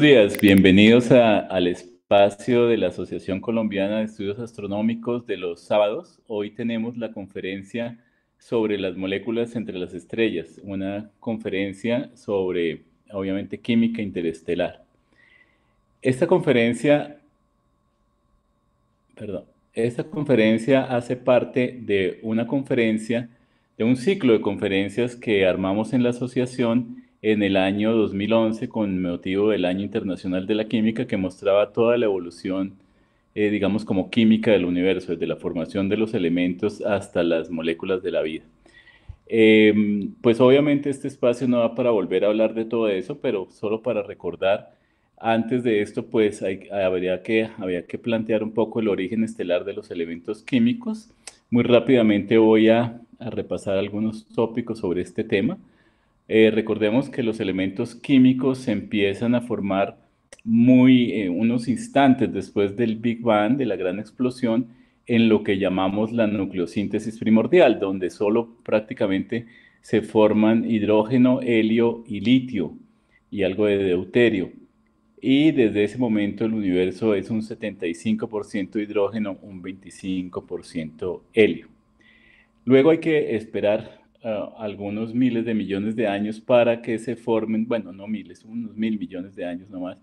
Buenos días, bienvenidos al espacio de la Asociación Colombiana de Estudios Astronómicos de los sábados. Hoy tenemos la conferencia sobre las moléculas entre las estrellas, una conferencia sobre, obviamente, química interestelar. Esta conferencia, perdón, esta conferencia hace parte de una conferencia, de un ciclo de conferencias que armamos en la asociación en el año 2011 con motivo del Año Internacional de la Química que mostraba toda la evolución, eh, digamos, como química del universo, desde la formación de los elementos hasta las moléculas de la vida. Em, pues obviamente este espacio no va para volver a hablar de todo eso, pero solo para recordar, antes de esto pues habría, que, había que plantear un poco el origen estelar de los elementos químicos. Muy rápidamente voy a repasar algunos tópicos sobre este tema. Eh, recordemos que los elementos químicos se empiezan a formar muy eh, unos instantes después del Big Bang, de la gran explosión, en lo que llamamos la nucleosíntesis primordial, donde solo prácticamente se forman hidrógeno, helio y litio y algo de deuterio. Y desde ese momento el universo es un 75% hidrógeno, un 25% helio. Luego hay que esperar Ah, algunos miles de millones de años para que se formen, bueno, no miles, unos mil millones de años nomás,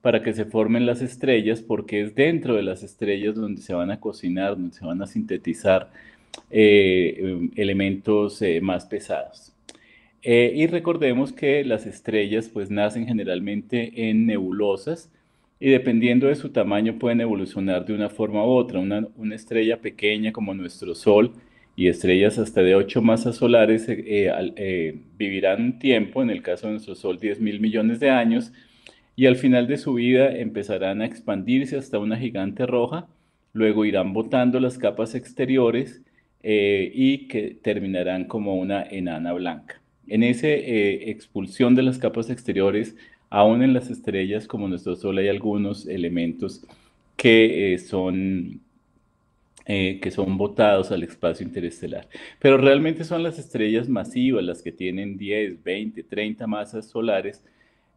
para que se formen las estrellas, porque es dentro de las estrellas donde se van a cocinar, donde se van a sintetizar eh, em, elementos eh, más pesados. Eh, y recordemos que las estrellas pues nacen generalmente en nebulosas y dependiendo de su tamaño pueden evolucionar de una forma u otra. una estrella pequeña como nuestro Sol y estrellas hasta de ocho masas solares eh, eh, eh, vivirán tiempo, en el caso de nuestro Sol 10 mil millones de años, y al final de su vida empezarán a expandirse hasta una gigante roja, luego irán botando las capas exteriores y que terminarán como una enana blanca. En esa expulsión de las capas exteriores, aún en las estrellas como nuestro Sol hay algunos elementos que son eh, que son botados al espacio interestelar. Pero realmente son las estrellas masivas las que tienen 10, 20, 30 masas solares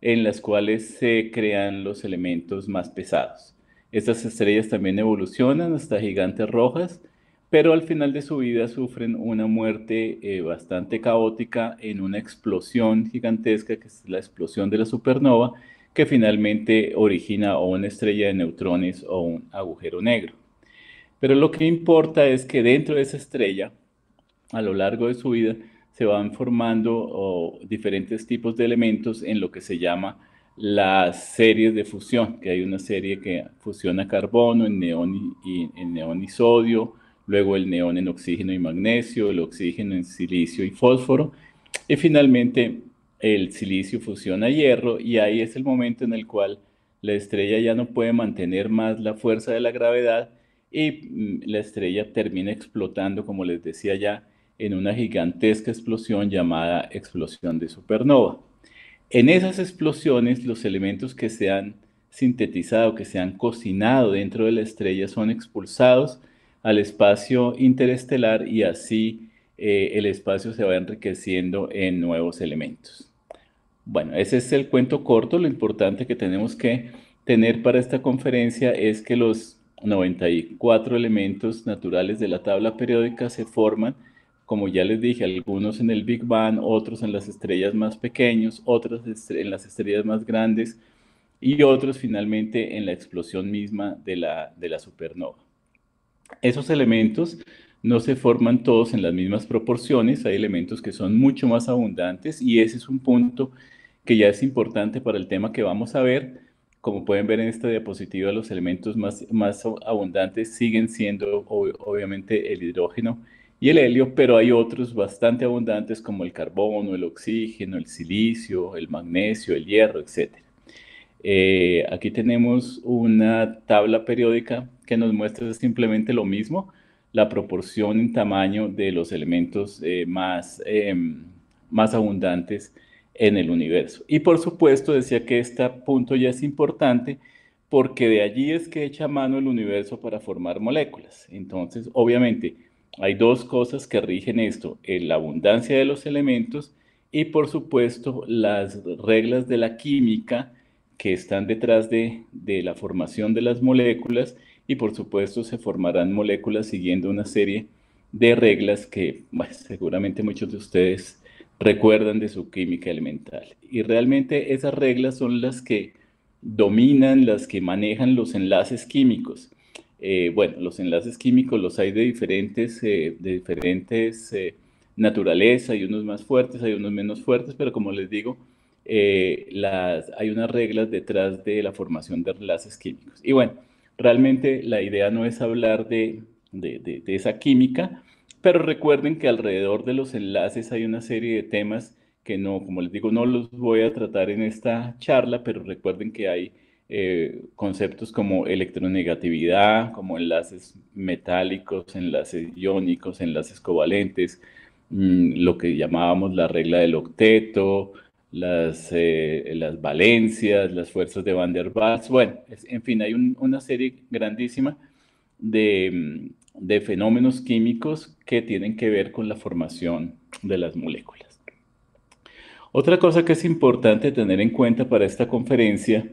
en las cuales se crean los elementos más pesados. Estas estrellas también evolucionan hasta gigantes rojas, pero al final de su vida sufren una muerte eh, bastante caótica en una explosión gigantesca, que es la explosión de la supernova, que finalmente origina o una estrella de neutrones o un agujero negro. Pero lo que importa es que dentro de esa estrella, a lo largo de su vida, se van formando diferentes tipos de elementos en lo que se llama las series de fusión, que hay una serie que fusiona carbono en neón y, en neón y sodio, luego el neón en oxígeno y magnesio, el oxígeno en silicio y fósforo, y finalmente el silicio fusiona hierro y ahí es el momento en el cual la estrella ya no puede mantener más la fuerza de la gravedad y mm, la estrella termina explotando, como les decía ya, en una gigantesca explosión llamada explosión de supernova. En esas explosiones, los elementos que se han sintetizado, que se han cocinado dentro de la estrella, son expulsados al espacio interestelar y así eh, el espacio se va enriqueciendo en nuevos elementos. Bueno, ese es el cuento corto. Lo importante que tenemos que tener para esta conferencia es que los 94 elementos naturales de la tabla periódica se forman, como ya les dije, algunos en el Big Bang, otros en las estrellas más pequeños, otros en las estrellas más grandes y otros finalmente en la explosión misma de la, de la supernova. Esos elementos no se forman todos en las mismas proporciones, hay elementos que son mucho más abundantes y ese es un punto que ya es importante para el tema que vamos a ver, como pueden ver en esta diapositiva, los elementos más, abundantes siguen siendo obviamente el hidrógeno y el helio, pero hay otros bastante abundantes como el carbono, el oxígeno, el silicio, el magnesio, el hierro, etc. Eh, aquí tenemos una tabla periódica que nos muestra simplemente lo mismo, la proporción en tamaño de los elementos eh, más, em, más abundantes en el universo. Y por supuesto decía que este punto ya es importante porque de allí es que echa mano el universo para formar moléculas. Entonces, obviamente, hay dos cosas que rigen esto, eh, la abundancia de los elementos y por supuesto las reglas de la química que están detrás de, la formación de las moléculas y por supuesto se formarán moléculas siguiendo una serie de reglas que bueno, seguramente muchos de ustedes recuerdan de su química elemental. Y realmente esas reglas son las que dominan, las que manejan los enlaces químicos. Eh, bueno, los enlaces químicos los hay de diferentes, eh, de diferentes eh, naturaleza, hay unos más fuertes, hay unos menos fuertes, pero como les digo, las, hay unas reglas detrás de la formación de enlaces químicos. Y bueno, realmente la idea no es hablar de esa química, pero recuerden que alrededor de los enlaces hay una serie de temas que no, como les digo, no los voy a tratar en esta charla, pero recuerden que hay eh, conceptos como electronegatividad, como enlaces metálicos, enlaces iónicos, enlaces covalentes, mm, lo que llamábamos la regla del octeto, las, eh, las valencias, las fuerzas de Van der Waals. Bueno, en fin, hay una serie grandísima de, mm, de fenómenos químicos que tienen que ver con la formación de las moléculas. Otra cosa que es importante tener en cuenta para esta conferencia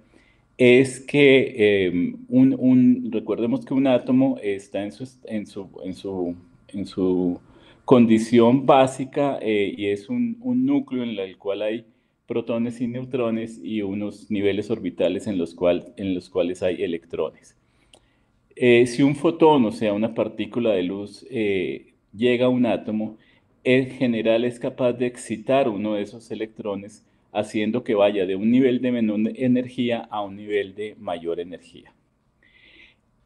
es que em, un, recordemos que un átomo está en su, en su, en su, condición básica eh, y es un, núcleo en el cual hay protones y neutrones y unos niveles orbitales en los, en los cuales hay electrones. Eh, si un fotón, o sea, una partícula de luz, eh, llega a un átomo, en general es capaz de excitar uno de esos electrones, haciendo que vaya de un nivel de menor energía a un nivel de mayor energía.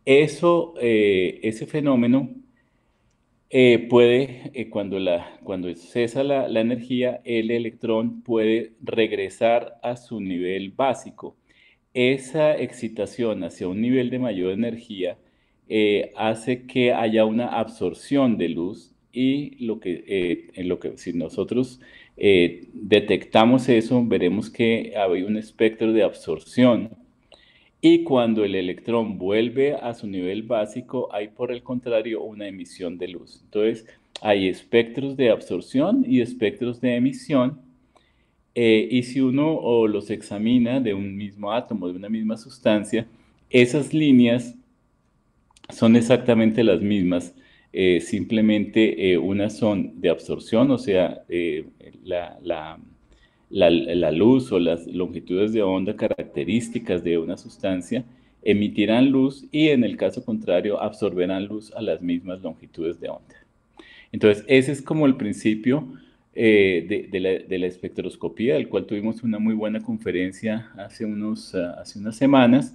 Eh, ese fenómeno puede, cuando, cesa la, energía, el electrón puede regresar a su nivel básico. Esa excitación hacia un nivel de mayor energía eh, hace que haya una absorción de luz y lo que, eh, en lo que si nosotros eh, detectamos eso, veremos que hay un espectro de absorción. Y cuando el electrón vuelve a su nivel básico, hay por el contrario una emisión de luz. Entonces, hay espectros de absorción y espectros de emisión. y si uno o los examina de un mismo átomo, de una misma sustancia, esas líneas son exactamente las mismas, eh, simplemente una eh, unas son de absorción, o sea, eh, la, luz o las longitudes de onda características de una sustancia emitirán luz y en el caso contrario absorberán luz a las mismas longitudes de onda. Entonces, ese es como el principio de, la, espectroscopía, del cual tuvimos una muy buena conferencia hace, ah, hace unas semanas,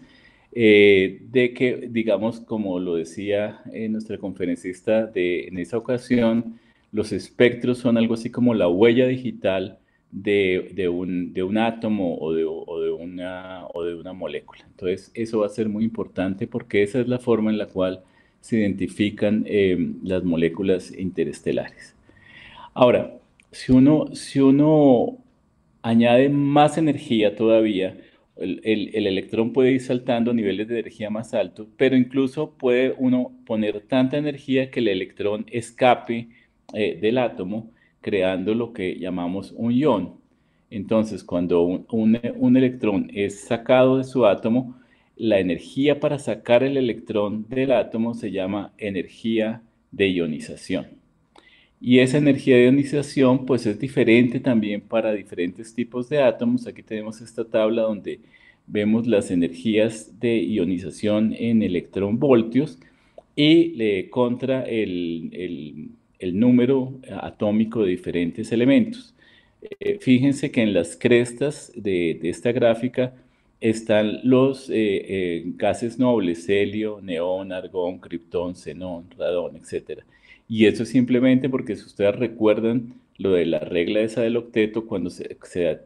eh, de que, digamos, como lo decía eh, nuestra conferencista de, en esa ocasión, los espectros son algo así como la huella digital de, de, un, de un, átomo o de, o de, una, o de una molécula. Entonces, eso va a ser muy importante porque esa es la forma en la cual se identifican eh, las moléculas interestelares. Ahora, si uno, si uno añade más energía todavía, el, el, electrón puede ir saltando a niveles de energía más altos, pero incluso puede uno poner tanta energía que el electrón escape eh, del átomo, creando lo que llamamos un ion. Entonces, cuando un, un, electrón es sacado de su átomo, la energía para sacar el electrón del átomo se llama energía de ionización. Y esa energía de ionización pues es diferente también para diferentes tipos de átomos. Aquí tenemos esta tabla donde vemos las energías de ionización en electronvoltios y contra el, número atómico de diferentes elementos. Eh, fíjense que en las crestas de, esta gráfica están los eh, eh, gases nobles, helio, neón, argón, criptón, xenón, radón, etcétera. Y eso es simplemente porque si ustedes recuerdan lo de la regla esa del octeto, cuando se, se,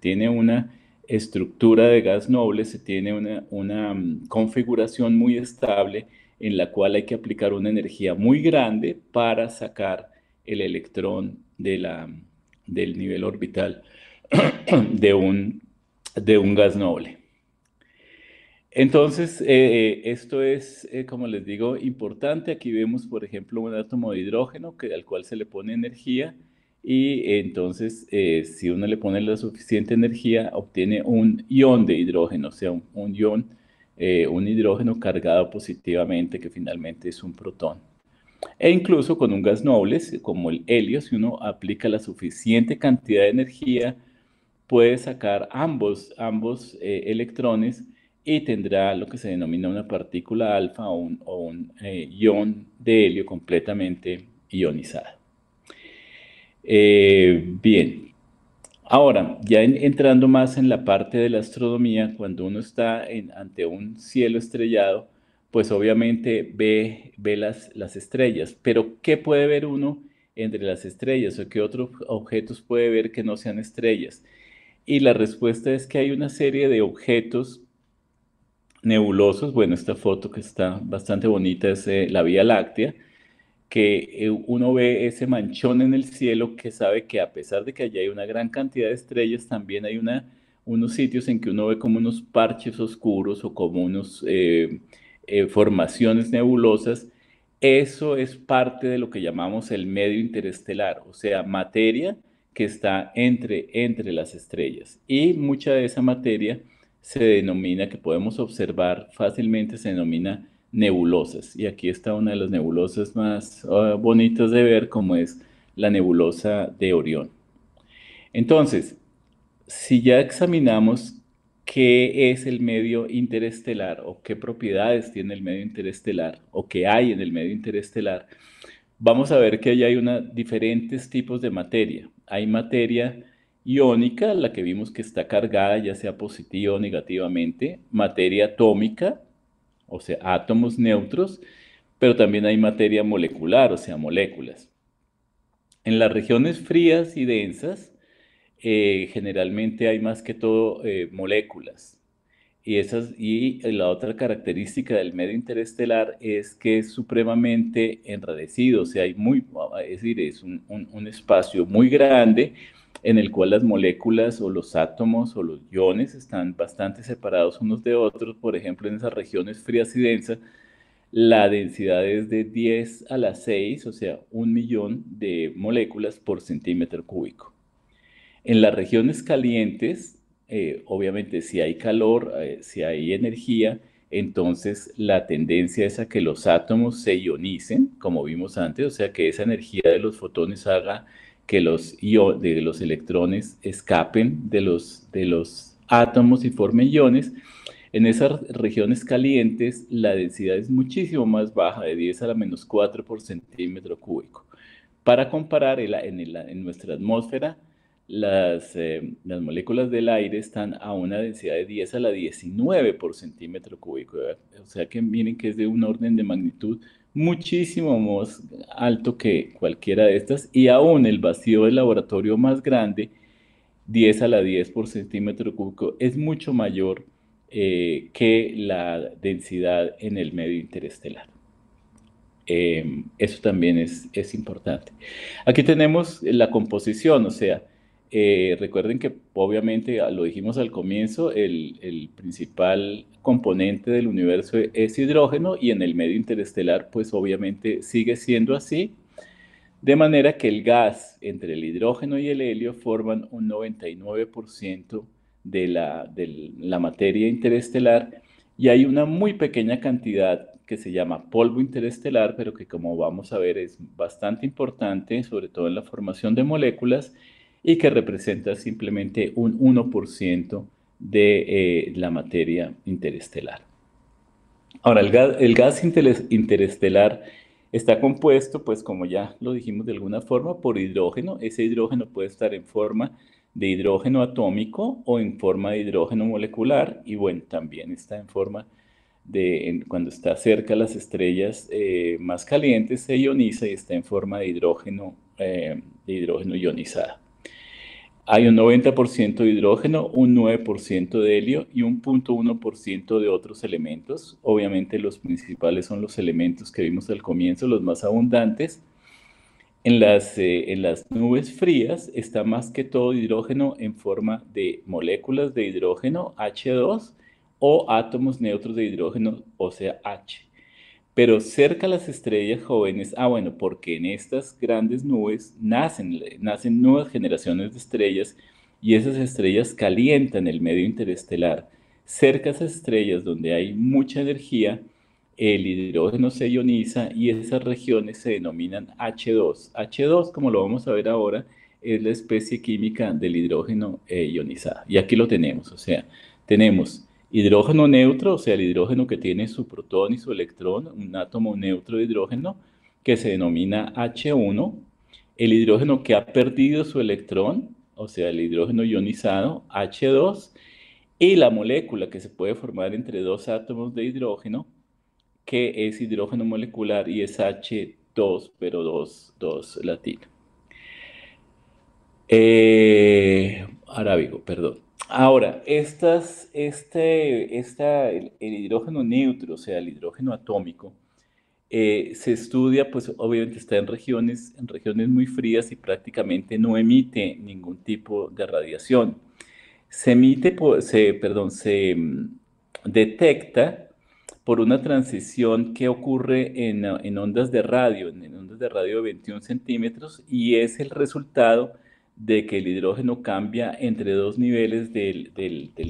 tiene una estructura de gas noble, se tiene una, una mm, configuración muy estable en la cual hay que aplicar una energía muy grande para sacar el electrón de la, del nivel orbital de un, de un gas noble. Entonces, eh, eh, esto es, eh, como les digo, importante. Aquí vemos, por ejemplo, un átomo de hidrógeno que, al cual se le pone energía y entonces si uno le pone la suficiente energía, obtiene un ion de hidrógeno, o sea, un, un ion, un hidrógeno cargado positivamente que finalmente es un protón. E incluso con un gas noble, como el helio, si uno aplica la suficiente cantidad de energía, puede sacar ambos, ambos electrones y tendrá lo que se denomina una partícula alfa o un, eh, ion de helio completamente ionizada. Eh, bien, ahora, ya entrando más en la parte de la astronomía, cuando uno está ante un cielo estrellado, pues obviamente ve, ve las, las estrellas, pero ¿qué puede ver uno entre las estrellas o qué otros objetos puede ver que no sean estrellas? Y la respuesta es que hay una serie de objetos nebulosos. Bueno, esta foto que está bastante bonita es eh, la Vía Láctea, que eh, uno ve ese manchón en el cielo que sabe que a pesar de que allá hay una gran cantidad de estrellas, también hay una, unos sitios en que uno ve como unos parches oscuros o como unos eh, formaciones nebulosas. Eso es parte de lo que llamamos el medio interestelar, o sea, materia que está entre, entre las estrellas. Y mucha de esa materia se denomina, que podemos observar fácilmente, se denomina nebulosas. Y aquí está una de las nebulosas más ah, bonitas de ver, como es la nebulosa de Orión. Entonces, si ya examinamos qué es el medio interestelar o qué propiedades tiene el medio interestelar o qué hay en el medio interestelar, vamos a ver que hay diferentes tipos de materia. Hay materia iónica, la que vimos que está cargada ya sea positiva o negativamente, materia atómica, o sea, átomos neutros, pero también hay materia molecular, o sea, moléculas. En las regiones frías y densas, eh, generalmente hay más que todo eh, moléculas. Y, esas, y eh, la otra característica del medio interestelar es que es supremamente enradecido, o sea, hay muy, es decir, es un espacio muy grande, en el cual las moléculas o los átomos o los iones están bastante separados unos de otros, por ejemplo, en esas regiones frías y densas, la densidad es de 10 a la 6, o sea, un millón de moléculas por centímetro cúbico. En las regiones calientes, eh, obviamente si hay calor, eh, si hay energía, entonces la tendencia es a que los átomos se ionicen, como vimos antes, o sea, que esa energía de los fotones haga que los, de los electrones escapen de los, de los átomos y formen iones. En esas regiones calientes la densidad es muchísimo más baja, de 10 a la menos 4 por centímetro cúbico. Para comparar, en, en, nuestra atmósfera, las, eh, las, moléculas del aire están a una densidad de 10 a la 19 por centímetro cúbico. O sea que miren que es de un orden de magnitud muchísimo más alto que cualquiera de estas y aún el vacío del laboratorio más grande, 10 a la 10 por centímetro cúbico, es mucho mayor eh, que la densidad en el medio interestelar. Em, eso también es, es, importante. Aquí tenemos la composición, o sea, eh, recuerden que obviamente lo dijimos al comienzo, el, el principal componente del universo es hidrógeno y en el medio interestelar pues obviamente sigue siendo así, de manera que el gas entre el hidrógeno y el helio forman un 99% de la, de la materia interestelar y hay una muy pequeña cantidad que se llama polvo interestelar, pero que como vamos a ver es bastante importante, sobre todo en la formación de moléculas, y que representa simplemente un 1% de eh, la materia interestelar. Ahora, el gas, interestelar está compuesto, pues como ya lo dijimos de alguna forma, por hidrógeno. Ese hidrógeno puede estar en forma de hidrógeno atómico o en forma de hidrógeno molecular y bueno, también está en forma de, cuando está cerca las estrellas eh, más calientes, se ioniza y está en forma de hidrógeno, eh, de hidrógeno ionizado. Hay un 90% de hidrógeno, un 9% de helio y un 0.1% de otros elementos. Obviamente los principales son los elementos que vimos al comienzo, los más abundantes. En las, eh, en las nubes frías está más que todo hidrógeno en forma de moléculas de hidrógeno H2 o átomos neutros de hidrógeno, o sea H. Pero cerca a las estrellas jóvenes, ah bueno, porque en estas grandes nubes nacen, nacen nuevas generaciones de estrellas y esas estrellas calientan el medio interestelar. Cerca a esas estrellas donde hay mucha energía, el hidrógeno se ioniza y esas regiones se denominan H2. H2, como lo vamos a ver ahora, es la especie química del hidrógeno eh, ionizado. Y aquí lo tenemos, o sea, tenemos Hidrógeno neutro, o sea, el hidrógeno que tiene su protón y su electrón, un átomo neutro de hidrógeno, que se denomina H1. El hidrógeno que ha perdido su electrón, o sea, el hidrógeno ionizado, H2. Y la molécula que se puede formar entre dos átomos de hidrógeno, que es hidrógeno molecular y es H2, pero 2, 2 latino. Eh, perdón. Ahora, este, esta, el, hidrógeno neutro, o sea, el hidrógeno atómico, eh, se estudia, pues obviamente está en regiones, en regiones muy frías y prácticamente no emite ningún tipo de radiación. Se emite, se, perdón, se mm, detecta por una transición que ocurre en, en ondas de radio, en, en ondas de radio de 21 centímetros, y es el resultado de que el hidrógeno cambia entre dos niveles del,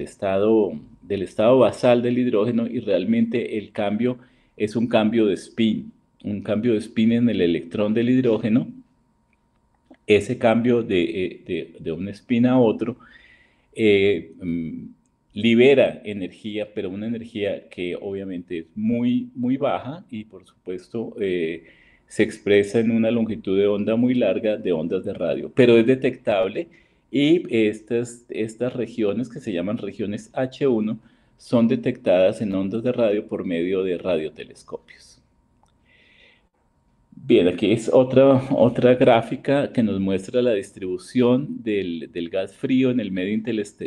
estado, del estado basal del hidrógeno y realmente el cambio es un cambio de spin, un cambio de spin en el electrón del hidrógeno. Ese cambio de, eh, de, de un spin a otro eh, mm, libera energía, pero una energía que obviamente es muy, muy baja y por supuesto... Eh, se expresa en una longitud de onda muy larga de ondas de radio, pero es detectable y estas, regiones que se llaman regiones H1 son detectadas en ondas de radio por medio de radiotelescopios. Bien, aquí es otra, gráfica que nos muestra la distribución del gas frío en el medio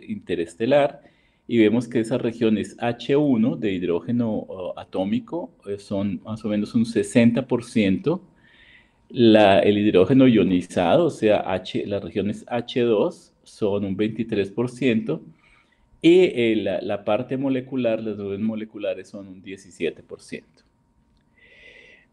interestelar y vemos que esas regiones H1 de hidrógeno atómico eh, son más o menos un 60%, el hidrógeno ionizado, o sea, H, las regiones H2 son un 23%, y eh, la, la, parte molecular, las nubes moleculares son un 17%.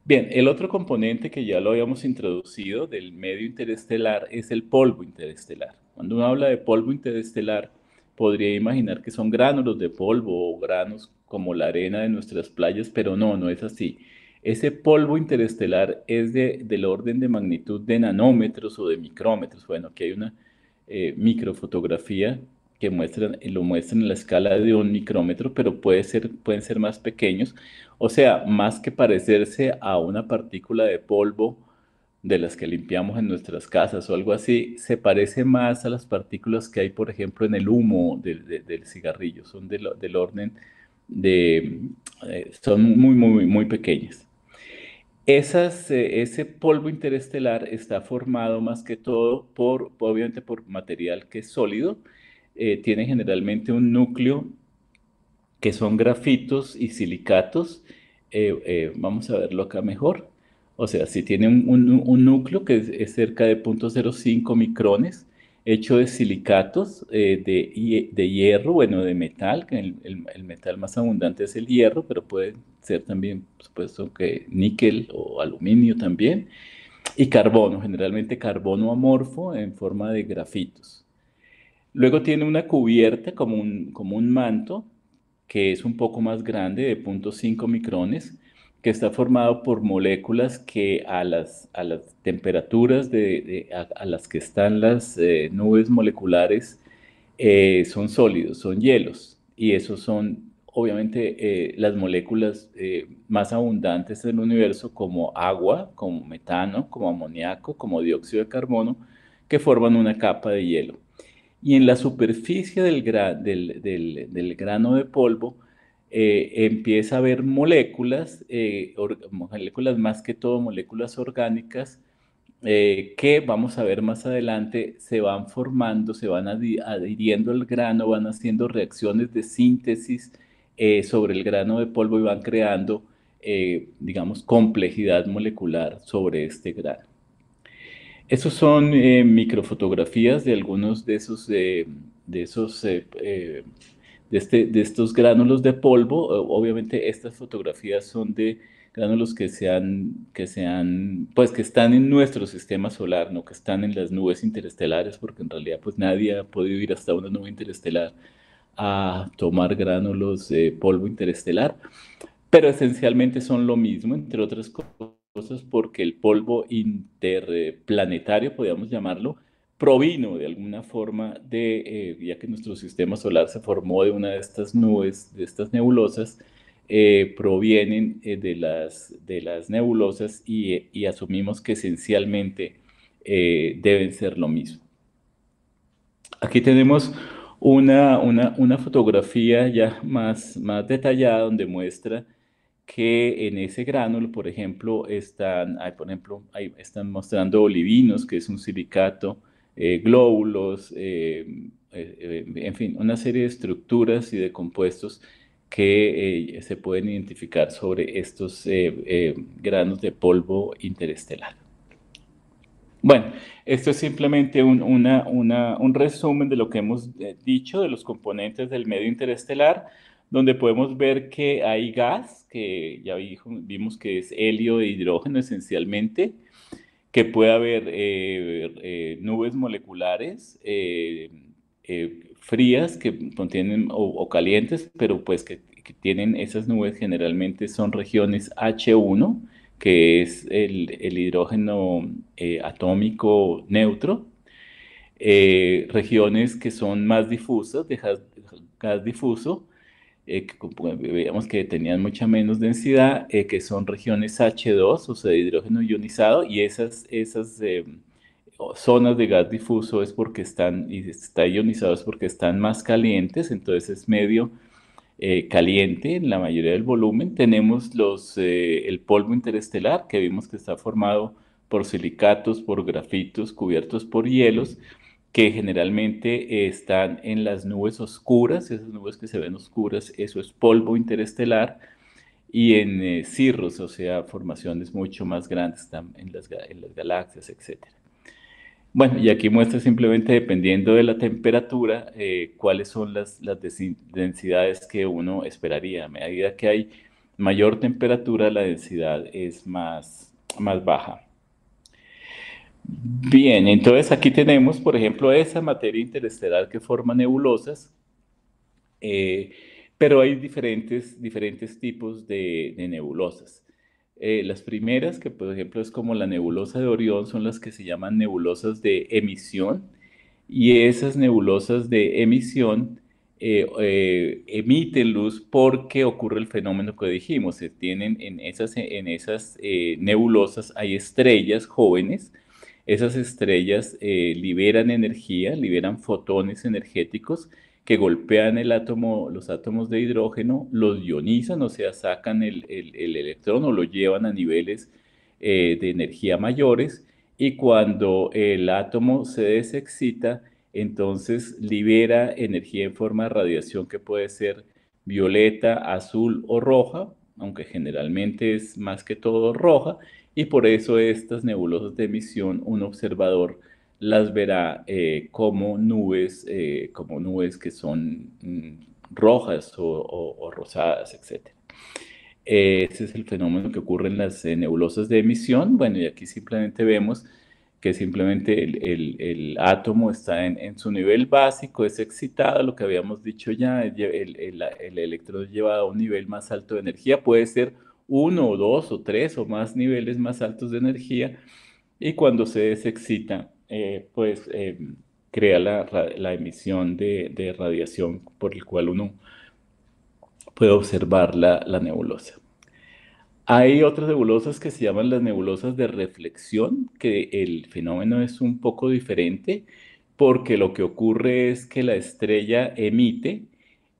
Bien, el otro componente que ya lo habíamos introducido del medio interestelar es el polvo interestelar. Cuando uno habla de polvo interestelar, podría imaginar que son gránulos de polvo o granos como la arena de nuestras playas, pero no, no es así. Ese polvo interestelar es del orden de magnitud de nanómetros o de micrómetros. Bueno, aquí hay una eh, microfotografía que muestran, lo muestran en la escala de un micrómetro, pero pueden ser más pequeños. O sea, más que parecerse a una partícula de polvo, de las que limpiamos en nuestras casas o algo así, se parece más a las partículas que hay, por ejemplo, en el humo del cigarrillo. Son del, orden de... Eh, son muy, muy, muy pequeñas. Esas, eh, ese polvo interestelar está formado más que todo por, obviamente, por material que es sólido. Eh, tiene generalmente un núcleo que son grafitos y silicatos. vamos a verlo acá mejor. O sea, si tiene un, núcleo que es, cerca de 0.05 micrones, hecho de silicatos eh, de, hierro, bueno, de metal, que el, metal más abundante es el hierro, pero puede ser también, por supuesto, que níquel o aluminio también, y carbono, generalmente carbono amorfo en forma de grafitos. Luego tiene una cubierta como un, como un manto, que es un poco más grande, de 0.5 micrones, que está formado por moléculas que a las, a las temperaturas a, las que están las eh, nubes moleculares eh, son sólidos, son hielos, y esos son obviamente eh, las moléculas más abundantes del universo como agua, como metano, como amoníaco, como dióxido de carbono, que forman una capa de hielo. Y en la superficie del, del grano de polvo, eh, empieza a haber moléculas, eh, moléculas más que todo moléculas orgánicas, eh, que vamos a ver más adelante, se van formando, se van adhiriendo al grano, van haciendo reacciones de síntesis sobre el grano de polvo y van creando, digamos, complejidad molecular sobre este grano. Esas son microfotografías de algunos de esos, de esos de, este, de estos gránulos de polvo. Obviamente estas fotografías son de gránulos que sean que sean pues que están en nuestro sistema solar, no que están en las nubes interestelares, porque en realidad pues nadie ha podido ir hasta una nube interestelar a tomar gránulos de polvo interestelar, pero esencialmente son lo mismo, entre otras cosas porque el polvo interplanetario, podríamos llamarlo, provino de alguna forma de, eh, ya que nuestro sistema solar se formó de una de estas nubes, de estas nebulosas, eh, provienen eh, de, las, de las nebulosas y, asumimos que esencialmente deben ser lo mismo. Aquí tenemos una, una, una, fotografía ya más, más detallada donde muestra que en ese gránulo, por ejemplo, están, por ejemplo, están mostrando olivinos, que es un silicato, eh, glóbulos, eh, eh, en fin, una serie de estructuras y de compuestos que se pueden identificar sobre estos granos de polvo interestelar. Bueno, esto es simplemente un, un, resumen de lo que hemos dicho de los componentes del medio interestelar, donde podemos ver que hay gas, que ya vimos que es helio e hidrógeno esencialmente, que puede haber eh, eh, nubes moleculares eh, frías que contienen o, calientes, pero pues que, tienen esas nubes generalmente son regiones H1, que es el, el hidrógeno atómico neutro, regiones que son más difusas, de gas difuso, eh, que pues, veíamos que tenían mucha menos densidad, eh, que son regiones H2, o sea, de hidrógeno ionizado, y esas, esas em, zonas de gas difuso es porque están, y está ionizado es porque están más calientes, entonces es medio eh, caliente en la mayoría del volumen. Tenemos los, el polvo interestelar, que vimos que está formado por silicatos, por grafitos, cubiertos por hielos, que generalmente eh, están en las nubes oscuras, esas nubes que se ven oscuras, eso es polvo interestelar, y en eh, cirros, o sea, formaciones mucho más grandes están en las, galaxias, etc. Bueno, y aquí muestra simplemente, dependiendo de la temperatura, eh, cuáles son las, densidades que uno esperaría. A medida que hay mayor temperatura, la densidad es más baja. Bien, entonces aquí tenemos, por ejemplo, esa materia interestelar que forma nebulosas, eh, pero hay diferentes, diferentes tipos de, nebulosas. Eh, las primeras, que por ejemplo es como la nebulosa de Orión, son las que se llaman nebulosas de emisión, y esas nebulosas de emisión eh, emiten luz porque ocurre el fenómeno que dijimos. Se tienen en esas, en esas nebulosas hay estrellas jóvenes esas estrellas eh, liberan energía, liberan fotones energéticos que golpean los átomos de hidrógeno, los ionizan, o sea, sacan el, electrón o lo llevan a niveles eh, de energía mayores y cuando el átomo se desexcita, entonces libera energía en forma de radiación que puede ser violeta, azul o roja, aunque generalmente es más que todo roja, y por eso estas nebulosas de emisión, un observador las verá eh, como nubes, eh, como nubes que son mm, rojas o, rosadas, etc. Ese es el fenómeno que ocurre en las eh, nebulosas de emisión. Bueno, y aquí simplemente vemos que simplemente el, átomo está en, su nivel básico, es excitado, lo que habíamos dicho ya, el, el electrón llevado a un nivel más alto de energía, puede ser uno o dos o tres o más niveles más altos de energía y cuando se desexcita, eh, pues eh, crea la, emisión de, radiación por el cual uno puede observar la, la nebulosa. Hay otras nebulosas que se llaman las nebulosas de reflexión, que el fenómeno es un poco diferente porque lo que ocurre es que la estrella emite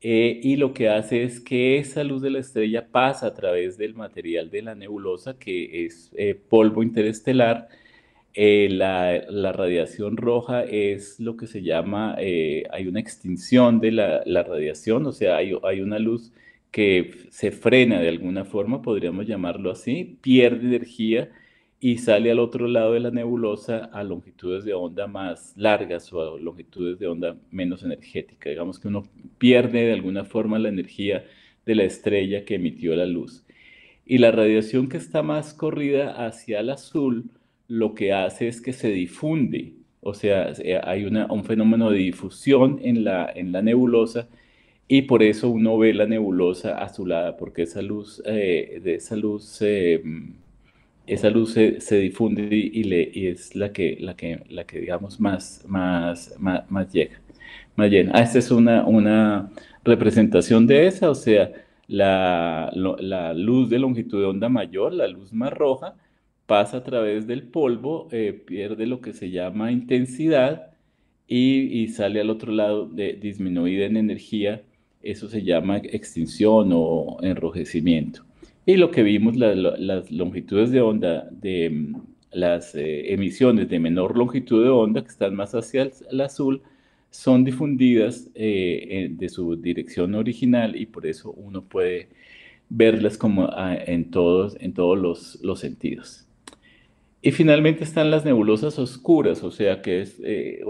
eh, y lo que hace es que esa luz de la estrella pasa a través del material de la nebulosa, que es eh, polvo interestelar. Eh, la, radiación roja es lo que se llama, hay una extinción de la, radiación, o sea, hay, una luz que se frena de alguna forma, podríamos llamarlo así, pierde energía y sale al otro lado de la nebulosa a longitudes de onda más largas o a longitudes de onda menos energética. Digamos que uno pierde de alguna forma la energía de la estrella que emitió la luz. Y la radiación que está más corrida hacia el azul lo que hace es que se difunde, o sea, hay un fenómeno de difusión en la, en la nebulosa y por eso uno ve la nebulosa azulada, porque esa luz, eh, de esa luz... Eh, esa luz se, difunde y, y es la que, la la que digamos, más, más, llega. Más llena. Ah, esta es una, representación de esa, o sea, la, luz de longitud de onda mayor, la luz más roja, pasa a través del polvo, eh, pierde lo que se llama intensidad y, y sale al otro lado de, disminuida en energía. Eso se llama extinción o enrojecimiento. Y lo que vimos, las longitudes de onda, de mm, las eh, emisiones de menor longitud de onda, que están más hacia el, azul, son difundidas eh, de su dirección original y por eso uno puede verlas como ah, en todos, en todos los, sentidos. Y finalmente están las nebulosas oscuras, o sea que es eh,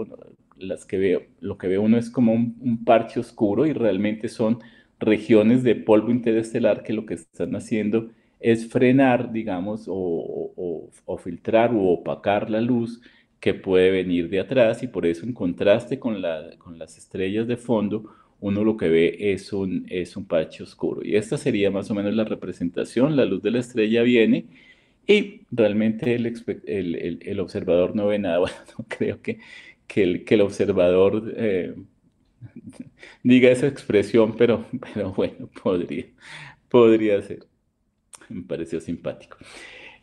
las que veo, lo que ve uno es como un parche oscuro y realmente son regiones de polvo interestelar que lo que están haciendo es frenar, digamos, o, filtrar o opacar la luz que puede venir de atrás y por eso en contraste con, la, con las estrellas de fondo, uno lo que ve es un, es un parche oscuro. Y esta sería más o menos la representación, la luz de la estrella viene y realmente el, el, el, observador no ve nada. Bueno, no creo que, que, el, que el observador... Eh, diga esa expresión, pero, pero bueno, podría, podría ser. Me pareció simpático.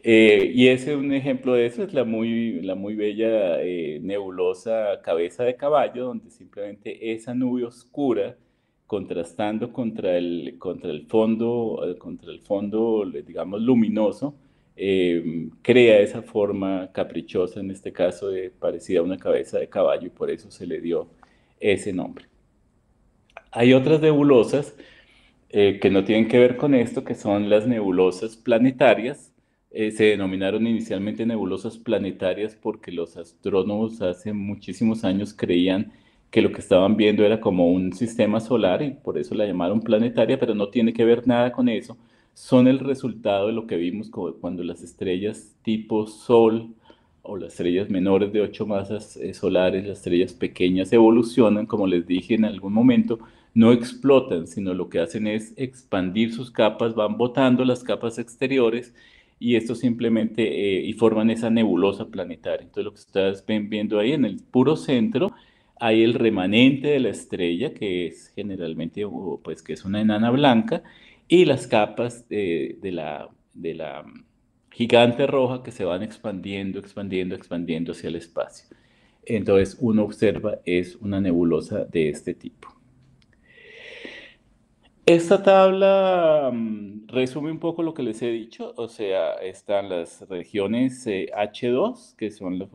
Eh, y ese es un ejemplo de eso es la muy, muy bella eh, nebulosa cabeza de caballo, donde simplemente esa nube oscura, contrastando contra el, contra el fondo, eh, contra el fondo, digamos, luminoso, crea esa forma caprichosa, en este caso parecida a una cabeza de caballo, y por eso se le dio ese nombre. Hay otras nebulosas eh, que no tienen que ver con esto, que son las nebulosas planetarias. Eh, se denominaron inicialmente nebulosas planetarias porque los astrónomos hace muchísimos años creían que lo que estaban viendo era como un sistema solar y por eso la llamaron planetaria, pero no tiene que ver nada con eso. Son el resultado de lo que vimos cuando las estrellas tipo Sol o las estrellas menores de ocho masas eh, solares, las estrellas pequeñas evolucionan, como les dije en algún momento, no explotan, sino lo que hacen es expandir sus capas, van botando las capas exteriores y esto simplemente eh, y forman esa nebulosa planetaria. Entonces lo que estás viendo ahí en el puro centro hay el remanente de la estrella que es generalmente pues que es una enana blanca y las capas de la de la gigante roja que se van expandiendo, expandiendo, expandiendo hacia el espacio. Entonces uno observa es una nebulosa de este tipo. Esta tabla mm, resume un poco lo que les he dicho, o sea, están las regiones H2, eh, que son los,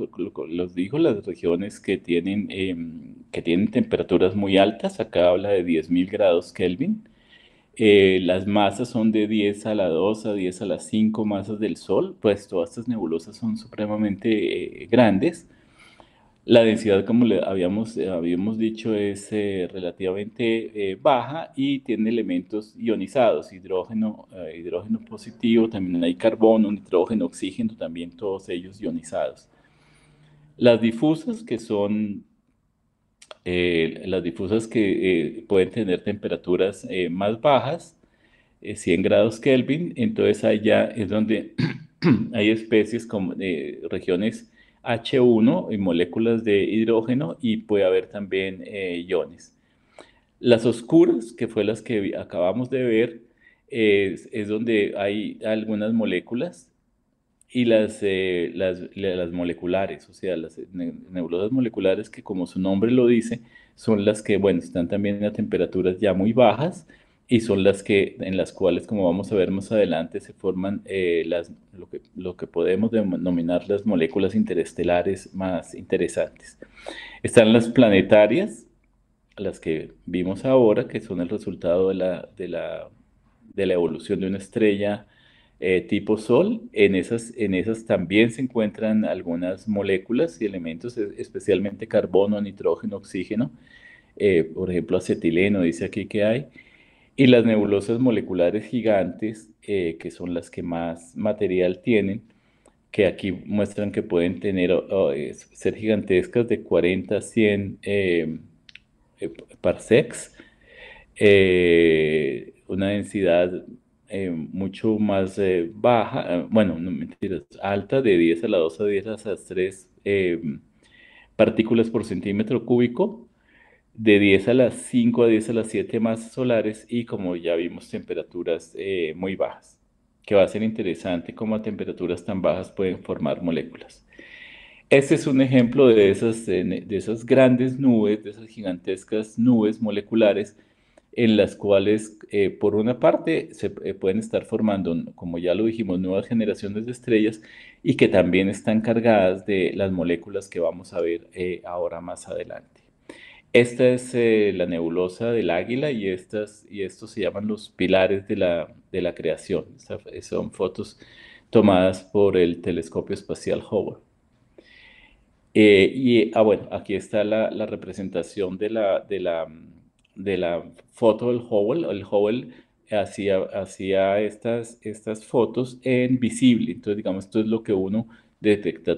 las regiones que tienen, em, que tienen temperaturas muy altas, acá habla de 10.000 grados Kelvin. Eh, las masas son de 10 a la 2 a 10 a la 5 masas del Sol, pues todas estas nebulosas son supremamente eh, grandes. La densidad, como le habíamos, eh, habíamos dicho, es eh, relativamente eh, baja y tiene elementos ionizados, hidrógeno, hidrógeno positivo, también hay carbono, nitrógeno, oxígeno, también todos ellos ionizados. Las difusas, que son las difusas que pueden tener temperaturas más bajas, 100 grados Kelvin, entonces allá es donde hay especies como regiones H1 y moléculas de hidrógeno y puede haber también eh, iones. Las oscuras, que fue las que acabamos de ver, es, donde hay algunas moléculas y las, eh, moleculares, o sea, las nebulosas moleculares que como su nombre lo dice, son las que, bueno, están también a temperaturas ya muy bajas, y son las que en las cuales, como vamos a ver más adelante, se forman eh, las, lo, que, lo que podemos denominar las moléculas interestelares más interesantes. Están las planetarias, las que vimos ahora, que son el resultado de la, de la, de la evolución de una estrella eh, tipo Sol. En esas, en esas también se encuentran algunas moléculas y elementos, especialmente carbono, nitrógeno, oxígeno, eh, por ejemplo, acetileno, dice aquí que hay y las nebulosas moleculares gigantes, eh, que son las que más material tienen, que aquí muestran que pueden tener, eh, ser gigantescas de 40 a 100 parsecs, eh, una densidad mucho más baja, bueno, no mentiras, alta de 10 a la 2 a 10 a las 3 em, partículas por centímetro cúbico, de 10 a las 5 a 10 a las 7 más solares y como ya vimos temperaturas eh, muy bajas, que va a ser interesante cómo a temperaturas tan bajas pueden formar moléculas. Este es un ejemplo de esas, de esas grandes nubes, de esas gigantescas nubes moleculares en las cuales, eh, por una parte, se eh, pueden estar formando, como ya lo dijimos, nuevas generaciones de estrellas y que también están cargadas de las moléculas que vamos a ver ahora más adelante. Esta es eh, la nebulosa del águila y, estas, y estos se llaman los pilares de la, de la creación. son fotos tomadas por el telescopio espacial Hubble. Eh, y, ah, bueno, aquí está la, la representación de la, de, la, de la foto del Hubble. El Hubble hacía, hacía estas, estas fotos en visible. Entonces, digamos, esto es lo que uno detecta,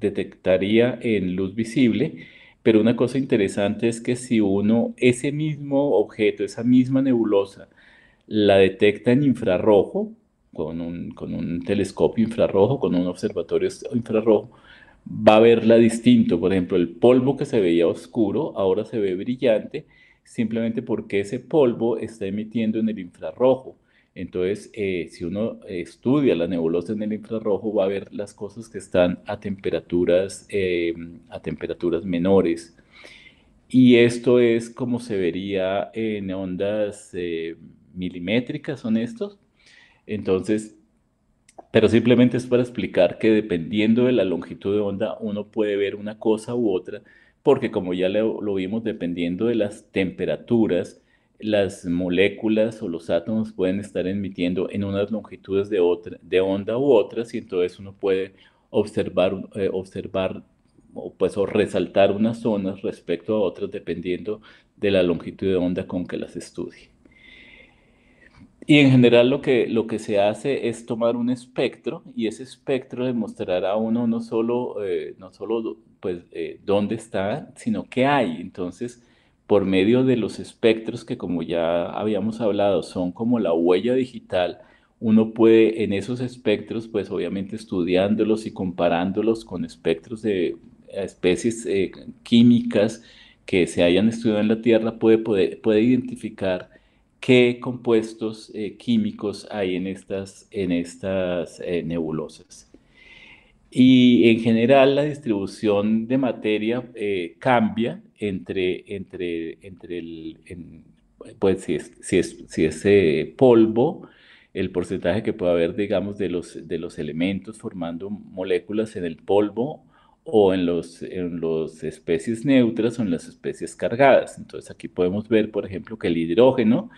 detectaría en luz visible pero una cosa interesante es que si uno ese mismo objeto, esa misma nebulosa, la detecta en infrarrojo, con un, con un telescopio infrarrojo, con un observatorio infrarrojo, va a verla distinto. Por ejemplo, el polvo que se veía oscuro ahora se ve brillante simplemente porque ese polvo está emitiendo en el infrarrojo. Entonces, eh, si uno estudia la nebulosa en el infrarrojo, va a ver las cosas que están a temperaturas, eh, a temperaturas menores. Y esto es como se vería en ondas eh, milimétricas, son estos. Entonces, pero simplemente es para explicar que dependiendo de la longitud de onda, uno puede ver una cosa u otra, porque como ya lo vimos, dependiendo de las temperaturas, las moléculas o los átomos pueden estar emitiendo en unas longitudes de, onda u otras y entonces uno puede observar, eh, observar pues, o, resaltar unas zonas respecto a otras dependiendo de la longitud de onda con que las estudie. Y en general lo que, lo que se hace es tomar un espectro y ese espectro demostrará a uno no solo, eh, no solo pues, eh, dónde está, sino qué hay. Entonces, por medio de los espectros que como ya habíamos hablado son como la huella digital, uno puede en esos espectros, pues obviamente estudiándolos y comparándolos con espectros de eh, especies eh, químicas que se hayan estudiado en la Tierra, puede, puede identificar qué compuestos eh, químicos hay en estas, en estas nebulosas. Y en general la distribución de materia eh, cambia entre, entre, entre el, pues si es, si es, si eh, polvo, el porcentaje que puede haber, digamos, de los, de los elementos formando moléculas en el polvo o en las en los especies neutras o en las especies cargadas. Entonces aquí podemos ver, por ejemplo, que el hidrógeno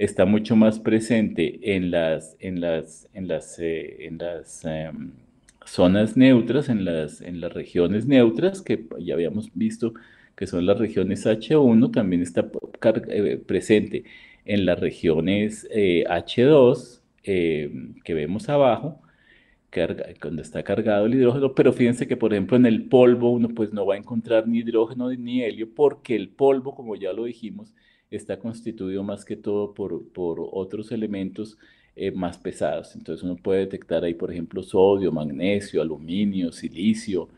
está mucho más presente en las, en las, en las, eh, en las em, zonas neutras, en las, en las regiones neutras, que ya habíamos visto que son las regiones H1, también está eh, presente en las regiones H2 eh, eh, que vemos abajo, cuando está cargado el hidrógeno, pero fíjense que por ejemplo en el polvo uno pues no va a encontrar ni hidrógeno ni helio porque el polvo, como ya lo dijimos, está constituido más que todo por, por otros elementos eh, más pesados, Entonces uno puede detectar ahí, por ejemplo, sodio, magnesio, aluminio, silicio,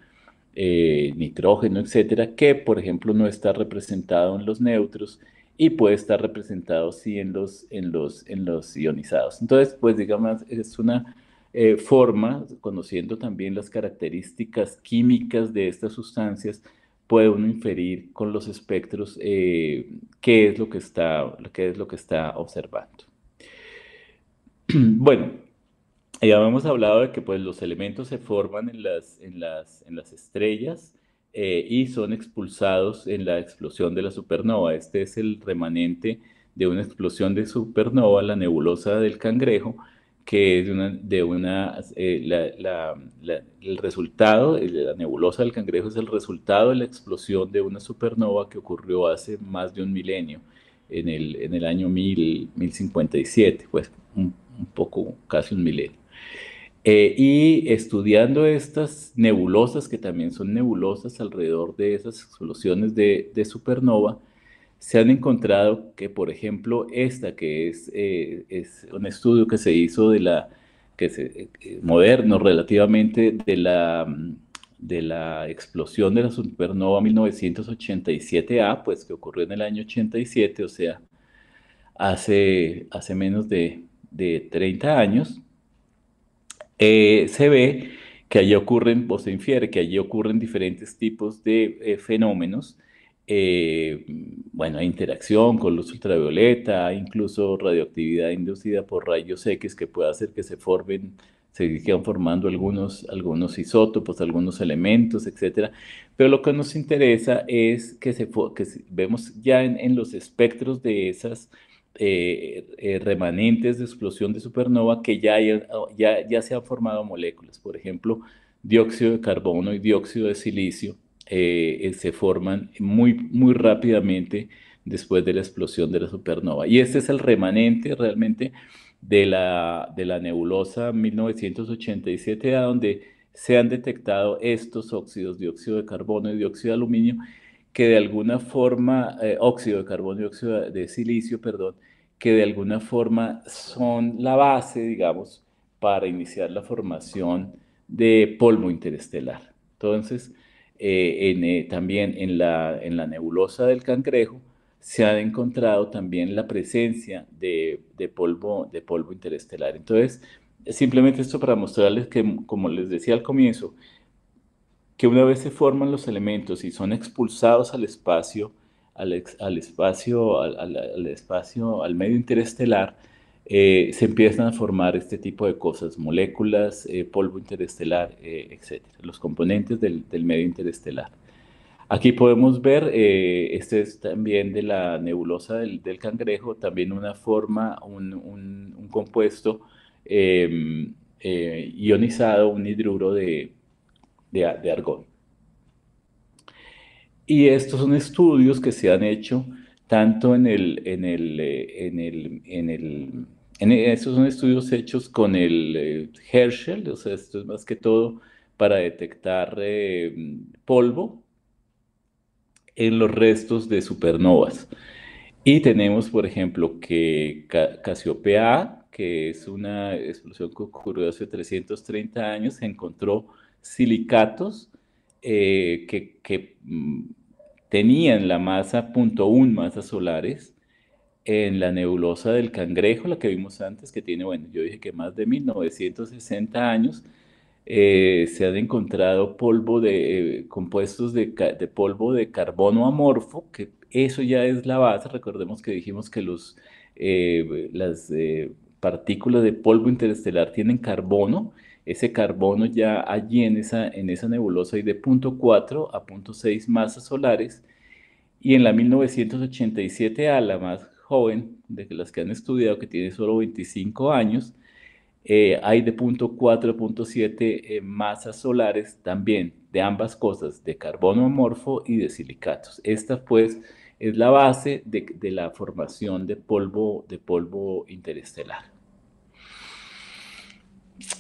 eh, nitrógeno, etcétera, que por ejemplo no está representado en los neutros y puede estar representado sí en los, en los, en los ionizados. Entonces, pues digamos, es una eh, forma, conociendo también las características químicas de estas sustancias, puede uno inferir con los espectros qué es lo que está, qué es lo que está observando. Bueno, ya hemos hablado de que pues, los elementos se forman en las, en las, estrellas eh, y son expulsados en la explosión de la supernova. Este es el remanente de una explosión de supernova, la nebulosa del cangrejo, que es una, de una, eh, el resultado, la nebulosa del cangrejo es el resultado de la explosión de una supernova que ocurrió hace más de un milenio, en el, en el año 1057, pues un un poco, casi un milenio. Eh, y estudiando estas nebulosas, que también son nebulosas alrededor de esas explosiones de, supernova, se han encontrado que, por ejemplo, esta, que es, eh, es un estudio que se hizo de la, que se, eh, moderno relativamente, de la, de la explosión de la supernova 1987A, pues que ocurrió en el año 87, o sea, hace, hace menos de de 30 años, eh, se ve que allí ocurren, o se infiere, que allí ocurren diferentes tipos de eh, fenómenos. Eh, bueno, hay interacción con luz ultravioleta, incluso radioactividad inducida por rayos X que puede hacer que se formen, se sigan formando algunos, algunos isótopos, algunos elementos, etc. Pero lo que nos interesa es que, se, que vemos ya en los espectros de esas eh, eh, remanentes de explosión de supernova que ya, ya, se han formado moléculas. Por ejemplo, dióxido de carbono y dióxido de silicio eh, se forman muy, muy rápidamente después de la explosión de la supernova. Y este es el remanente realmente de la, nebulosa 1987A, donde se han detectado estos óxidos, dióxido de carbono y dióxido de aluminio, que de alguna forma, óxido de carbono y óxido de silicio, perdón, que de alguna forma son la base, digamos, para iniciar la formación de polvo interestelar. Entonces, eh, eh, también en la, nebulosa del cangrejo se ha encontrado también la presencia de, polvo, de polvo interestelar. Entonces, simplemente esto para mostrarles que, como les decía al comienzo, que una vez se forman los elementos y son expulsados al espacio, al, espacio, al, espacio, al medio interestelar, eh, se empiezan a formar este tipo de cosas, moléculas, eh, polvo interestelar, eh, etcétera etc. Los componentes del, medio interestelar. Aquí podemos ver, este es también de la nebulosa del, cangrejo, también una forma, un, compuesto em, ionizado, un hidruro de, de argón. Y estos son estudios que se han hecho tanto en el, en el, eh, en el, en el, e, estos son estudios hechos con el eh, Herschel, o sea, esto es más que todo para detectar eh, polvo en los restos de supernovas. Y tenemos, por ejemplo, que Casiopea, que es una explosión que ocurrió hace 330 años, encontró silicatos que mm, tenían la masa, punto un masas solares, en la nebulosa del cangrejo, la que vimos antes, que tiene, bueno, yo dije que más de 1960 años, eh, se han encontrado polvo de, eh, compuestos de, polvo de carbono amorfo, que eso ya es la base, recordemos que dijimos que los, eh, las partículas de polvo interestelar tienen carbono, ese carbono ya allí en esa, en esa nebulosa y de 0.4 a 0.6 masas solares. Y en la 1987 A, la más joven de las que han estudiado, que tiene solo 25 años, eh, hay de 0.4 a 0.7 eh, masas solares también, de ambas cosas, de carbono amorfo y de silicatos. Esta pues es la base de, de la formación de polvo, de polvo interestelar.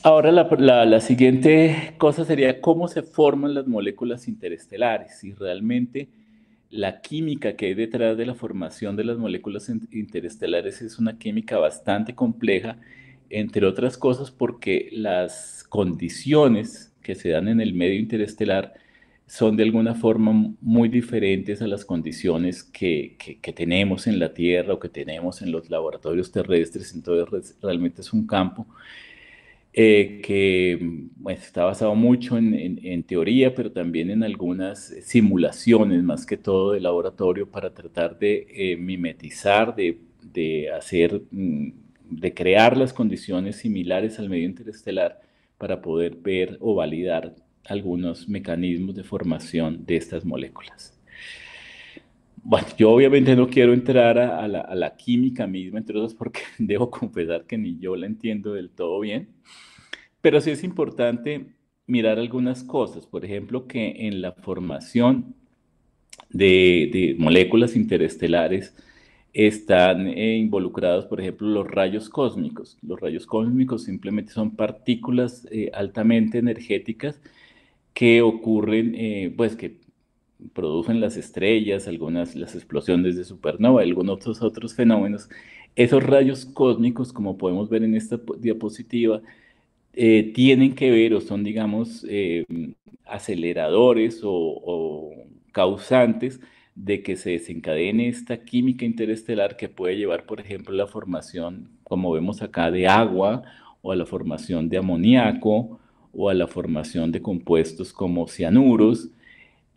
Ahora la, siguiente cosa sería cómo se forman las moléculas interestelares. y realmente la química que hay detrás de la formación de las moléculas interestelares es una química bastante compleja, entre otras cosas porque las condiciones que se dan en el medio interestelar son de alguna forma muy diferentes a las condiciones que, que tenemos en la Tierra o que tenemos en los laboratorios terrestres. Entonces realmente es un campo eh, que mm, pues, está basado mucho en, teoría, pero también en algunas simulaciones, más que todo de laboratorio, para tratar de eh, mimetizar, de, hacer, mm, de crear las condiciones similares al medio interestelar para poder ver o validar algunos mecanismos de formación de estas moléculas. Bueno, yo obviamente no quiero entrar a, la, química misma, entre otras porque debo confesar que ni yo la entiendo del todo bien, pero sí es importante mirar algunas cosas, por ejemplo, que en la formación de, moléculas interestelares están eh, involucrados, por ejemplo, los rayos cósmicos. Los rayos cósmicos simplemente son partículas eh, altamente energéticas que ocurren, eh, pues que producen las estrellas, algunas las explosiones de supernova, algunos otros, otros fenómenos, esos rayos cósmicos, como podemos ver en esta diapositiva, eh, tienen que ver o son, digamos, em, aceleradores o, o, causantes de que se desencadene esta química interestelar que puede llevar, por ejemplo, a la formación, como vemos acá, de agua o a la formación de amoníaco o a la formación de compuestos como cianuros,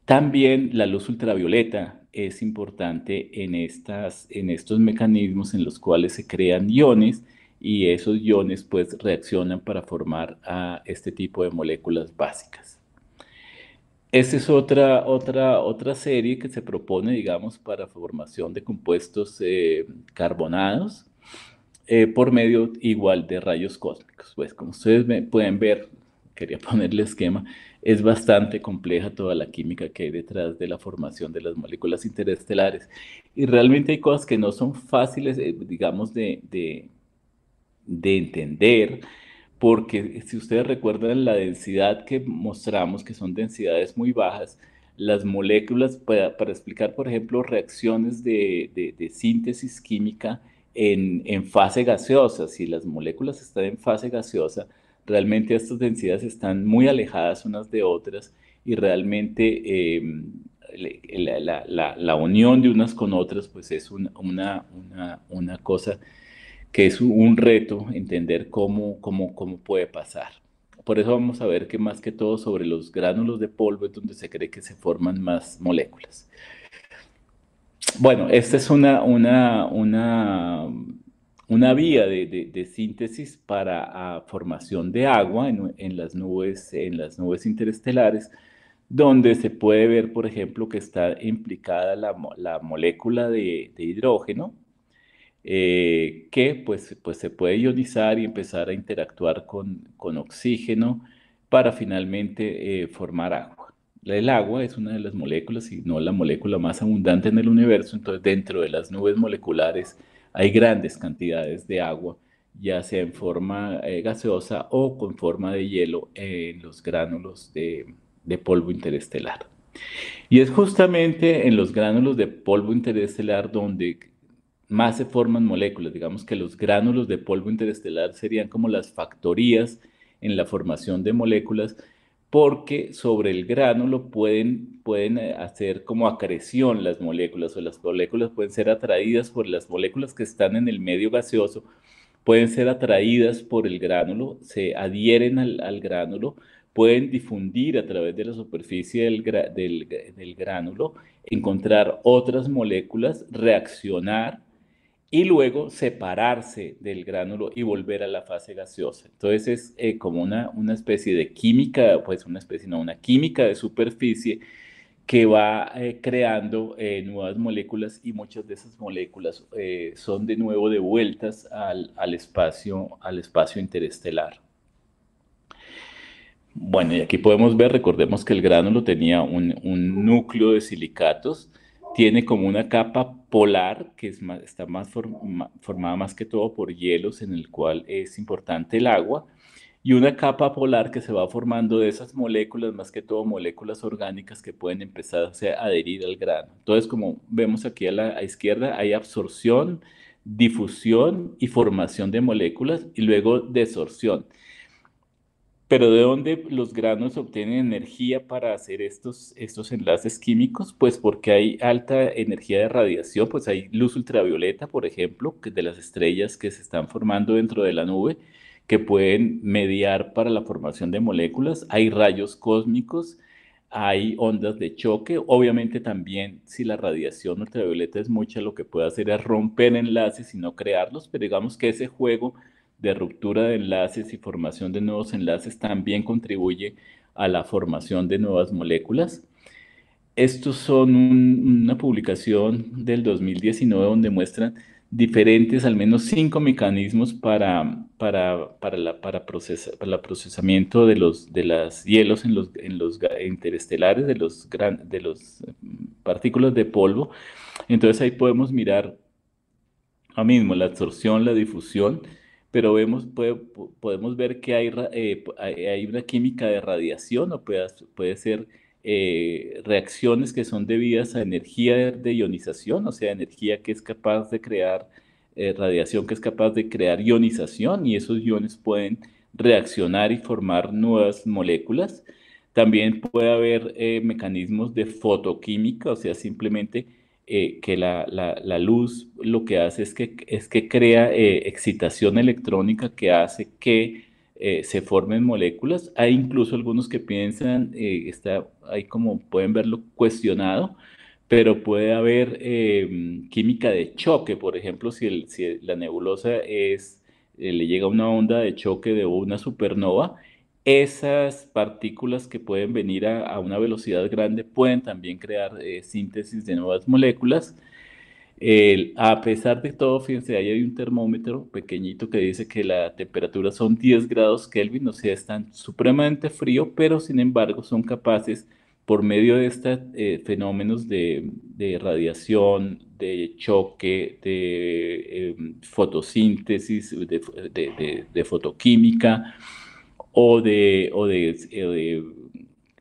también la luz ultravioleta es importante en, estas, en estos mecanismos en los cuales se crean iones y esos iones pues reaccionan para formar a este tipo de moléculas básicas. Esta es otra, otra, otra serie que se propone, digamos, para formación de compuestos eh, carbonados eh, por medio igual de rayos cósmicos. Pues como ustedes pueden ver, quería ponerle esquema, es bastante compleja toda la química que hay detrás de la formación de las moléculas interestelares. Y realmente hay cosas que no son fáciles, eh, digamos, de, entender, porque si ustedes recuerdan la densidad que mostramos, que son densidades muy bajas, las moléculas, para, explicar, por ejemplo, reacciones de, síntesis química en fase gaseosa, si las moléculas están en fase gaseosa, Realmente estas densidades están muy alejadas unas de otras y realmente em, la, unión de unas con otras pues es una, una, cosa que es un reto entender cómo, cómo, puede pasar. Por eso vamos a ver que más que todo sobre los gránulos de polvo es donde se cree que se forman más moléculas. Bueno, esta es una, una una vía de, síntesis para formación de agua en, las nubes, en las nubes interestelares, donde se puede ver, por ejemplo, que está implicada la, molécula de, hidrógeno, eh, que pues, pues se puede ionizar y empezar a interactuar con, oxígeno para finalmente eh, formar agua. El agua es una de las moléculas, si no la molécula más abundante en el universo, entonces dentro de las nubes moleculares, hay grandes cantidades de agua, ya sea en forma eh, gaseosa o con forma de hielo en los gránulos de polvo interestelar. Y es justamente en los gránulos de polvo interestelar donde más se forman moléculas. Digamos que los gránulos de polvo interestelar serían como las factorías en la formación de moléculas porque sobre el gránulo pueden, pueden eh, hacer como acreción las moléculas o las moléculas pueden ser atraídas por las moléculas que están en el medio gaseoso, pueden ser atraídas por el gránulo, se adhieren al, al gránulo, pueden difundir a través de la superficie del, del gránulo, encontrar otras moléculas, reaccionar y luego separarse del gránulo y volver a la fase gaseosa. Entonces es eh, como una, especie de química, pues una especie, no, una química de superficie que va eh, creando eh, nuevas moléculas y muchas de esas moléculas son de nuevo devueltas al, al, espacio, al espacio interestelar. Bueno, y aquí podemos ver, recordemos que el gránulo tenía un, un núcleo de silicatos, tiene como una capa polar que está más formada más que todo por hielos en el cual es importante el agua y una capa polar que se va formando de esas moléculas, más que todo moléculas orgánicas que pueden empezar a adherir al grano. Entonces, como vemos aquí a la izquierda, hay absorción, difusión y formación de moléculas y luego desorción. Pero ¿de dónde los granos obtienen energía para hacer estos, estos enlaces químicos? Pues porque hay alta energía de radiación, pues hay luz ultravioleta, por ejemplo, que de las estrellas que se están formando dentro de la nube, que pueden mediar para la formación de moléculas. Hay rayos cósmicos, hay ondas de choque. Obviamente también si la radiación ultravioleta es mucha, lo que puede hacer es romper enlaces y no crearlos, pero digamos que ese juego de ruptura de enlaces y formación de nuevos enlaces también contribuye a la formación de nuevas moléculas. Estos son una publicación del 2019 donde muestran diferentes, al menos cinco mecanismos para, para, para, para, el procesamiento de los de las hielos en los, en interestelares, de los, gran, de los mm, partículas de polvo. Entonces ahí podemos mirar a mismo la absorción, la difusión, pero vemos, podemos ver que eh, hay, hay una química de radiación o puede, puede ser eh, reacciones que son debidas a energía de ionización, o sea, energía que es capaz de crear eh, radiación, que es capaz de crear ionización y esos iones pueden reaccionar y formar nuevas moléculas. También puede haber mecanismos de fotoquímica, o sea, simplemente eh, que la, luz lo que hace es que, es que crea eh, excitación electrónica que hace que eh, se formen moléculas. Hay incluso algunos que piensan, está ahí como pueden verlo cuestionado, pero puede haber em, química de choque, por ejemplo, si, el, la nebulosa es, le llega una onda de choque de una supernova, esas partículas que pueden venir a, una velocidad grande pueden también crear eh, síntesis de nuevas moléculas. a pesar de todo, fíjense, ahí hay un termómetro pequeñito que dice que la temperatura son 10 grados Kelvin, o sea, están supremamente frío, pero sin embargo son capaces, por medio de estos eh, fenómenos de, radiación, de choque, de em, fotosíntesis, de, de, de fotoquímica, o de, o de, eh,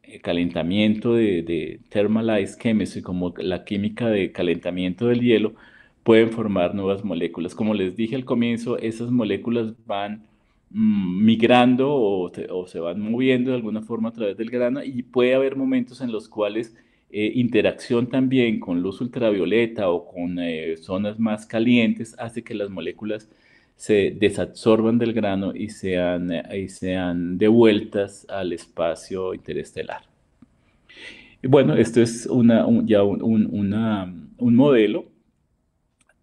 eh, calentamiento de, de, chemistry, como la química de calentamiento del hielo, pueden formar nuevas moléculas. Como les dije al comienzo, esas moléculas van mm, migrando o, se van moviendo de alguna forma a través del grano y puede haber momentos en los cuales eh, interacción también con luz ultravioleta o con zonas más calientes hace que las moléculas se desabsorban del grano y sean, y sean devueltas al espacio interestelar. bueno, esto es una, ya un, modelo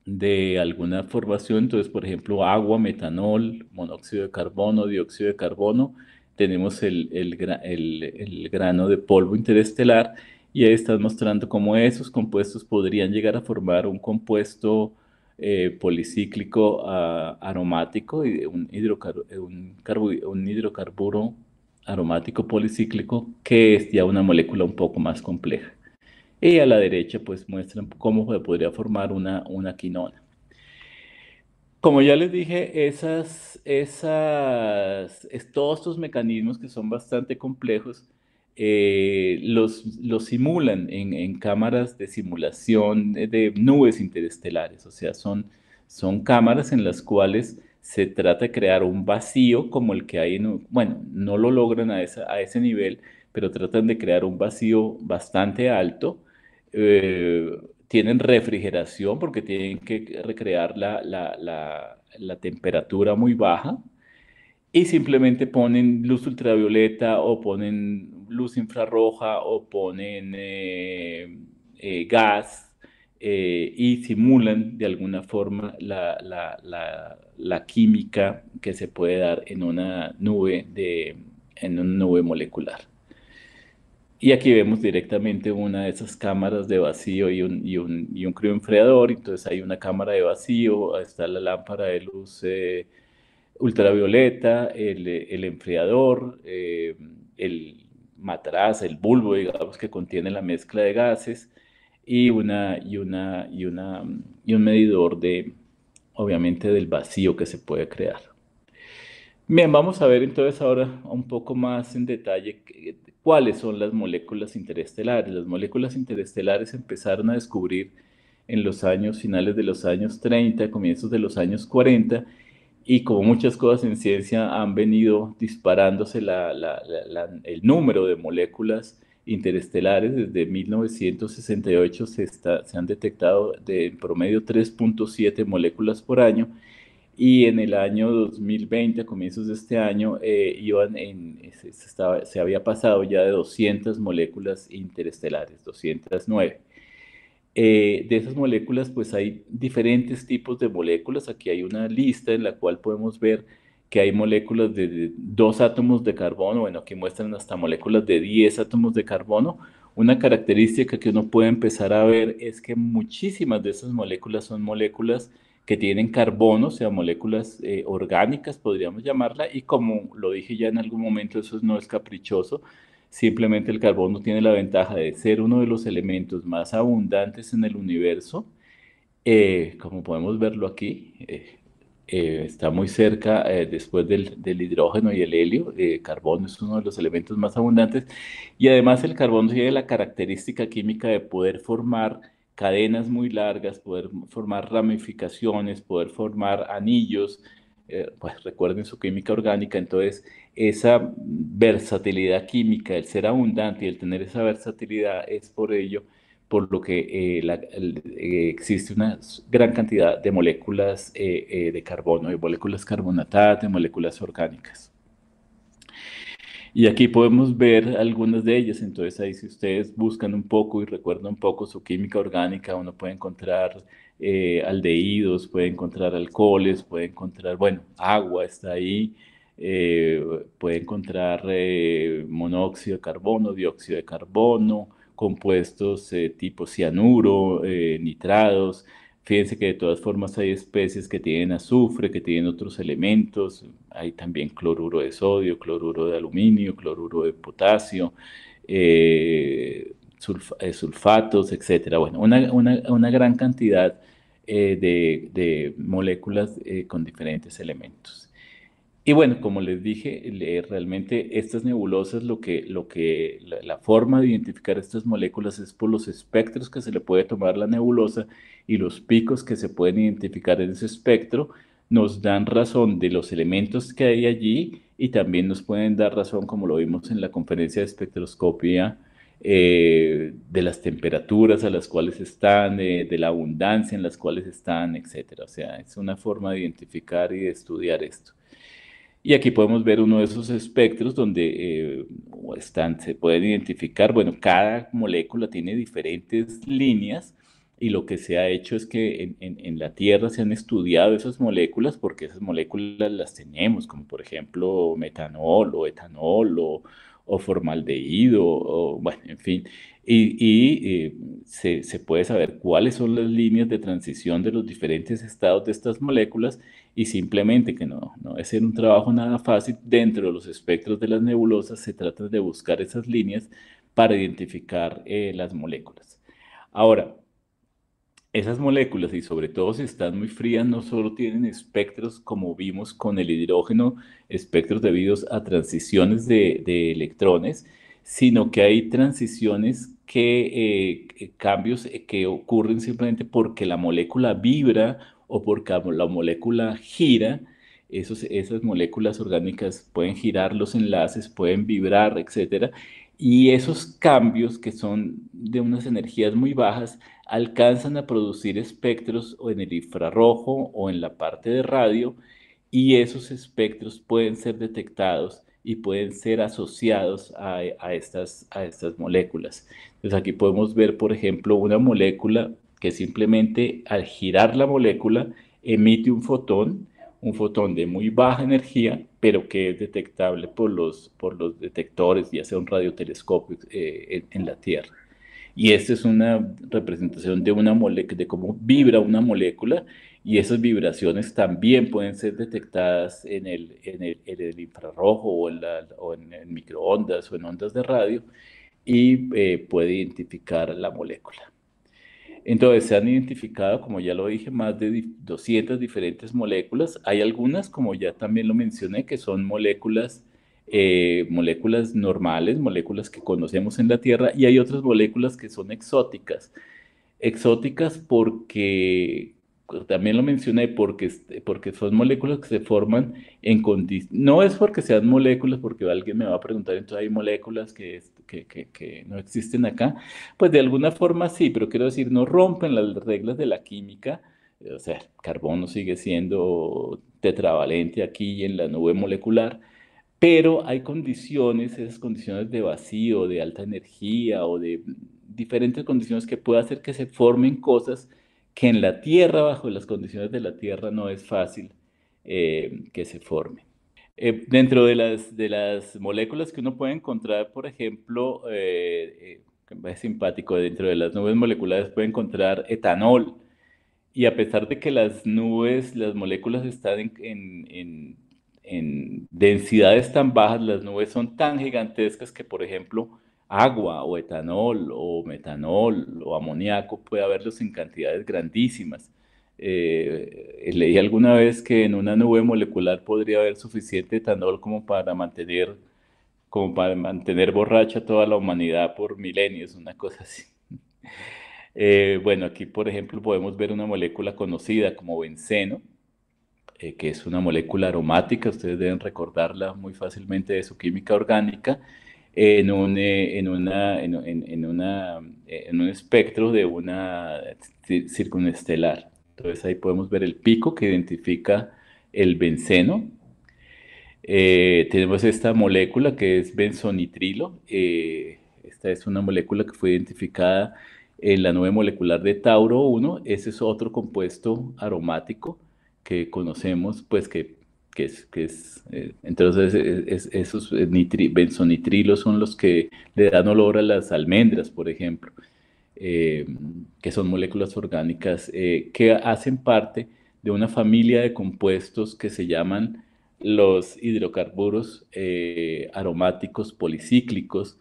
de alguna formación, entonces por ejemplo agua, metanol, monóxido de carbono, dióxido de carbono, tenemos el, el, grano de polvo interestelar y ahí estás mostrando cómo esos compuestos podrían llegar a formar un compuesto eh, policíclico ah, aromático, y un, eh, un, hidrocarburo aromático policíclico que es ya una molécula un poco más compleja. Y a la derecha pues muestran cómo se podría formar una, quinona. Como ya les dije, esas, esas, todos estos mecanismos que son bastante complejos eh, los, los simulan en, cámaras de simulación de nubes interestelares, o sea, son, son cámaras en las cuales se trata de crear un vacío como el que hay en, bueno, no lo logran a, a ese nivel, pero tratan de crear un vacío bastante alto. Eh, tienen refrigeración porque tienen que recrear la, temperatura muy baja y simplemente ponen luz ultravioleta o ponen luz infrarroja o ponen eh, eh, gas eh, y simulan de alguna forma la, química que se puede dar en una nube, en una nube molecular. Y aquí vemos directamente una de esas cámaras de vacío y un, y un, crioenfriador. Entonces hay una cámara de vacío, está la lámpara de luz ultravioleta, el, enfriador, el, el bulbo, digamos, que contiene la mezcla de gases y, una, y, una, y, una, y un medidor de, obviamente, del vacío que se puede crear. Bien, vamos a ver entonces ahora un poco más en detalle cuáles son las moléculas interestelares. Las moléculas interestelares empezaron a descubrir en los años finales de los años 30, comienzos de los años 40, y como muchas cosas en ciencia han venido disparándose el número de moléculas interestelares, desde 1968 se, está, se han detectado de en promedio 3.7 moléculas por año y en el año 2020, a comienzos de este año, eh, iban en, se, estaba, se había pasado ya de 200 moléculas interestelares, 209. Eh, de esas moléculas, pues hay diferentes tipos de moléculas. Aquí hay una lista en la cual podemos ver que hay moléculas de, dos átomos de carbono, bueno, aquí muestran hasta moléculas de 10 átomos de carbono. Una característica que uno puede empezar a ver es que muchísimas de esas moléculas son moléculas que tienen carbono, o sea, moléculas eh, orgánicas, podríamos llamarla, y como lo dije ya en algún momento, eso no es caprichoso, Simplemente el carbono tiene la ventaja de ser uno de los elementos más abundantes en el universo. Eh, como podemos verlo aquí, eh, eh, está muy cerca después del, del, hidrógeno y el helio. El carbono es uno de los elementos más abundantes. Y además el carbono tiene la característica química de poder formar cadenas muy largas, poder formar ramificaciones, poder formar anillos, eh, pues recuerden su química orgánica, entonces esa versatilidad química, el ser abundante y el tener esa versatilidad es por ello por lo que eh, eh, existe una gran cantidad de moléculas de carbono, de moléculas carbonatadas, de moléculas orgánicas. Y aquí podemos ver algunas de ellas. Entonces ahí si ustedes buscan un poco y recuerdan un poco su química orgánica, uno puede encontrar eh, aldehídos, puede encontrar alcoholes, puede encontrar, bueno, agua está ahí, eh, puede encontrar eh, monóxido de carbono, dióxido de carbono, compuestos eh, tipo cianuro, nitrados. Fíjense que de todas formas hay especies que tienen azufre, que tienen otros elementos, hay también cloruro de sodio, cloruro de aluminio, cloruro de potasio, eh, eh, sulfatos, etc. Bueno, una, gran cantidad eh, de, moléculas con diferentes elementos. Y bueno, como les dije, realmente estas nebulosas, lo que, lo que, la, forma de identificar estas moléculas es por los espectros que se le puede tomar la nebulosa y los picos que se pueden identificar en ese espectro nos dan razón de los elementos que hay allí y también nos pueden dar razón, como lo vimos en la conferencia de espectroscopia, eh, de las temperaturas a las cuales están, de, de la abundancia en las cuales están, etc. O sea, es una forma de identificar y de estudiar esto. Y aquí podemos ver uno de esos espectros donde eh, están, se pueden identificar, bueno, cada molécula tiene diferentes líneas y lo que se ha hecho es que en, en, la Tierra se han estudiado esas moléculas porque esas moléculas las tenemos, como por ejemplo metanol o etanol o, o formaldehído, o, bueno, en fin. Y, eh, se, puede saber cuáles son las líneas de transición de los diferentes estados de estas moléculas y simplemente que no, no es ser un trabajo nada fácil dentro de los espectros de las nebulosas, se trata de buscar esas líneas para identificar eh, las moléculas. Ahora, esas moléculas, y sobre todo si están muy frías, no solo tienen espectros como vimos con el hidrógeno, espectros debidos a transiciones de, electrones, sino que hay transiciones que, eh, eh, cambios eh, que ocurren simplemente porque la molécula vibra o porque la molécula gira. esas moléculas orgánicas pueden girar los enlaces, pueden vibrar, etcétera. Y esos cambios que son de unas energías muy bajas alcanzan a producir espectros en el infrarrojo o en la parte de radio y esos espectros pueden ser detectados y pueden ser asociados a, estas, a estas moléculas. Entonces aquí podemos ver, por ejemplo, una molécula que simplemente al girar la molécula emite un fotón, un fotón de muy baja energía, pero que es detectable por los, por los detectores, ya sea un radiotelescopio eh, en la Tierra. Y esta es una representación de, una de cómo vibra una molécula y esas vibraciones también pueden ser detectadas en el, el, infrarrojo o en, microondas o en ondas de radio y eh, puede identificar la molécula. Entonces, se han identificado, como ya lo dije, más de 200 diferentes moléculas. Hay algunas, como ya también lo mencioné, que son moléculas eh, moléculas normales, moléculas que conocemos en la Tierra, y hay otras moléculas que son exóticas. Exóticas porque, pues, también lo mencioné, porque, porque son moléculas que se forman en no es porque sean moléculas, porque alguien me va a preguntar, entonces hay moléculas que, que, que no existen acá, pues de alguna forma sí, pero quiero decir, no rompen las reglas de la química, o sea, el carbono sigue siendo tetravalente aquí en la nube molecular, pero hay condiciones, esas condiciones de vacío, de alta energía o de diferentes condiciones que puede hacer que se formen cosas que en la Tierra, bajo las condiciones de la Tierra, no es fácil eh, que se formen. Eh, dentro de las, de las moléculas que uno puede encontrar, por ejemplo, es eh, simpático, dentro de las nubes moleculares puede encontrar etanol. Y a pesar de que las nubes, las moléculas están en en densidades tan bajas, las nubes son tan gigantescas que, por ejemplo, agua o etanol o metanol o amoníaco puede haberlos en cantidades grandísimas. Eh, leí alguna vez que en una nube molecular podría haber suficiente etanol como para mantener, como para mantener borracha toda la humanidad por milenios, una cosa así. Eh, bueno, aquí por ejemplo podemos ver una molécula conocida como benceno, eh, que es una molécula aromática, ustedes deben recordarla muy fácilmente de su química orgánica, en un, eh, en una, eh, un espectro de una circunestelar. Entonces ahí podemos ver el pico que identifica el benceno. tenemos esta molécula que es benzonitrilo. esta es una molécula que fue identificada en la nube molecular de Tauro 1. Ese es otro compuesto aromático que conocemos, pues que, que es, que es eh, entonces e, e, esos eh, benzonitrilos son los que le dan olor a las almendras, por ejemplo, eh, que son moléculas orgánicas que hacen parte de una familia de compuestos que se llaman los hidrocarburos aromáticos policíclicos,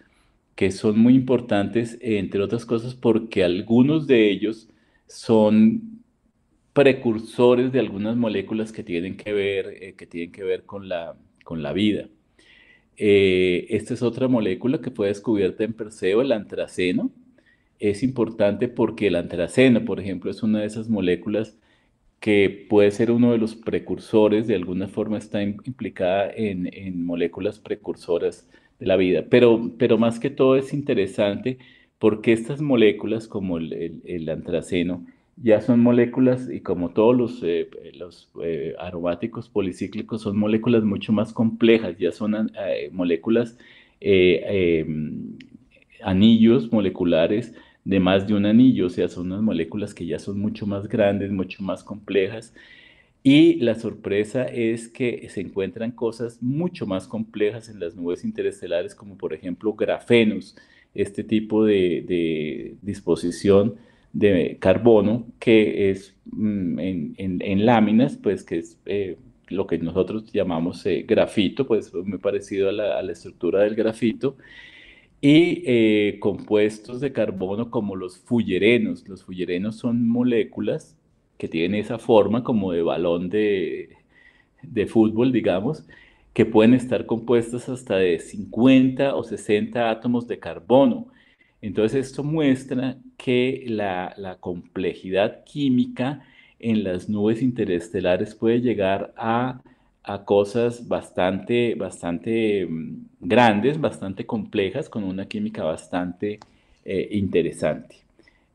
que son muy importantes, entre otras cosas, porque algunos de ellos son precursores de algunas moléculas que tienen que ver, eh, que tienen que ver con, la, con la vida. Eh, esta es otra molécula que fue descubierta en Perseo, el antraceno. Es importante porque el antraceno, por ejemplo, es una de esas moléculas que puede ser uno de los precursores, de alguna forma está implicada en, moléculas precursoras de la vida. Pero, pero más que todo es interesante porque estas moléculas como el, el antraceno ya son moléculas y como todos los, eh, eh, los eh, aromáticos policíclicos son moléculas mucho más complejas, ya son moléculas, em, anillos moleculares de más de un anillo, o sea, son unas moléculas que ya son mucho más grandes, mucho más complejas. Y la sorpresa es que se encuentran cosas mucho más complejas en las nubes interestelares, como por ejemplo grafenos, este tipo de disposición de carbono que es mm, en, láminas, pues que es eh, lo que nosotros llamamos eh, grafito, pues muy parecido a la, estructura del grafito, y eh, compuestos de carbono como los fullerenos. Los fullerenos son moléculas que tienen esa forma como de balón de, de fútbol, digamos, que pueden estar compuestas hasta de 50 o 60 átomos de carbono entonces esto muestra que la, complejidad química en las nubes interestelares puede llegar a, cosas bastante, bastante mm, grandes, bastante complejas, con una química bastante eh, interesante.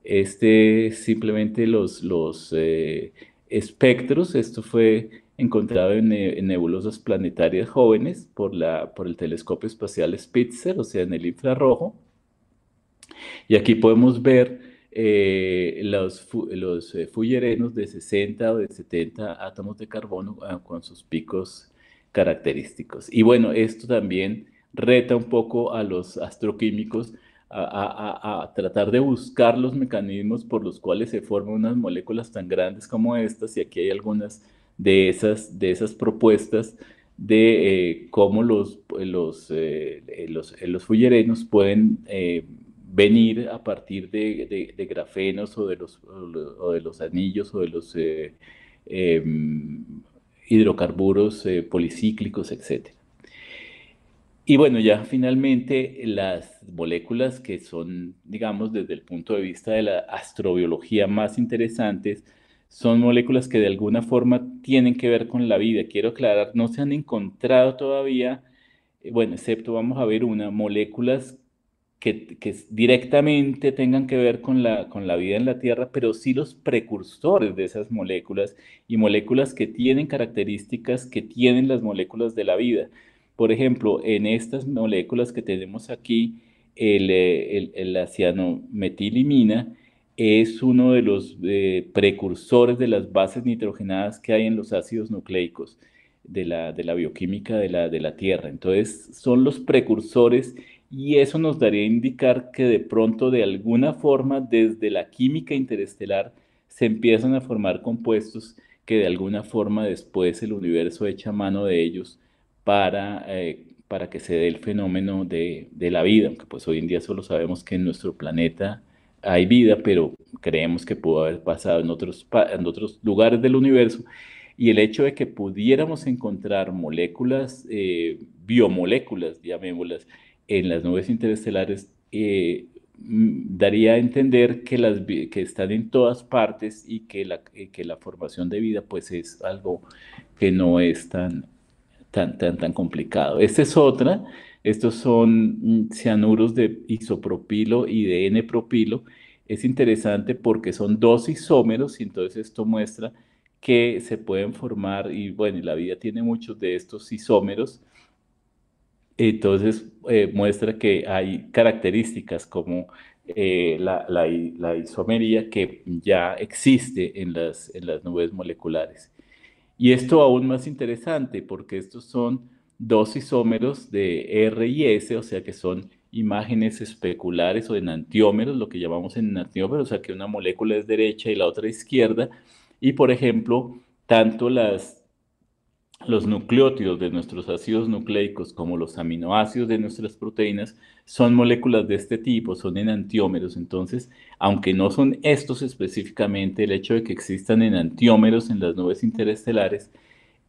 Este simplemente los, eh, espectros, esto fue encontrado eh, en, nebulosas planetarias jóvenes por, la, por el telescopio espacial Spitzer, o sea, en el infrarrojo, y aquí podemos ver eh, los, eh, fullerenos de 60 o de 70 átomos de carbono ah, con sus picos característicos. Y bueno, esto también reta un poco a los astroquímicos a, tratar de buscar los mecanismos por los cuales se forman unas moléculas tan grandes como estas, y aquí hay algunas de esas, de esas propuestas de eh, cómo los, los, los, fullerenos pueden venir a partir de, grafenos o de, los, de los anillos o de los eh, em, hidrocarburos eh, policíclicos, etc. Y bueno, ya finalmente las moléculas que son, digamos, desde el punto de vista de la astrobiología más interesantes, son moléculas que de alguna forma tienen que ver con la vida. Quiero aclarar, no se han encontrado todavía, eh, bueno, excepto vamos a ver una, moléculas que, directamente tengan que ver con la, con la vida en la Tierra, pero sí los precursores de esas moléculas y moléculas que tienen características que tienen las moléculas de la vida. Por ejemplo, en estas moléculas que tenemos aquí, el, eh, el, el acianometilimina es uno de los eh, precursores de las bases nitrogenadas que hay en los ácidos nucleicos de la, de la bioquímica de la, de la Tierra. Entonces, son los precursores y eso nos daría a indicar que de pronto de alguna forma desde la química interestelar se empiezan a formar compuestos que de alguna forma después el universo echa mano de ellos para, eh, para que se dé el fenómeno de, la vida, aunque pues hoy en día solo sabemos que en nuestro planeta hay vida, pero creemos que pudo haber pasado en otros, en otros lugares del universo. Y el hecho de que pudiéramos encontrar moléculas, biomoléculas, eh, biomoléculas, llamémoslas, en las nubes interestelares eh, daría a entender que, las, que están en todas partes y que la, que la formación de vida pues es algo que no es tan, tan, tan, tan complicado. Esta es otra, estos son mm, cianuros de isopropilo y de N-propilo. Es interesante porque son dos isómeros y entonces esto muestra que se pueden formar y bueno, la vida tiene muchos de estos isómeros entonces, eh, muestra que hay características como eh, la, isomería que ya existe en las, en las nubes moleculares. Y esto aún más interesante porque estos son dos isómeros de R y S, o sea que son imágenes especulares o enantiómeros, lo que llamamos enantiómeros, o sea que una molécula es derecha y la otra izquierda. Y por ejemplo, tanto las los nucleótidos de nuestros ácidos nucleicos, como los aminoácidos de nuestras proteínas, son moléculas de este tipo, son enantiómeros. Entonces, aunque no son estos específicamente, el hecho de que existan enantiómeros en las nubes interestelares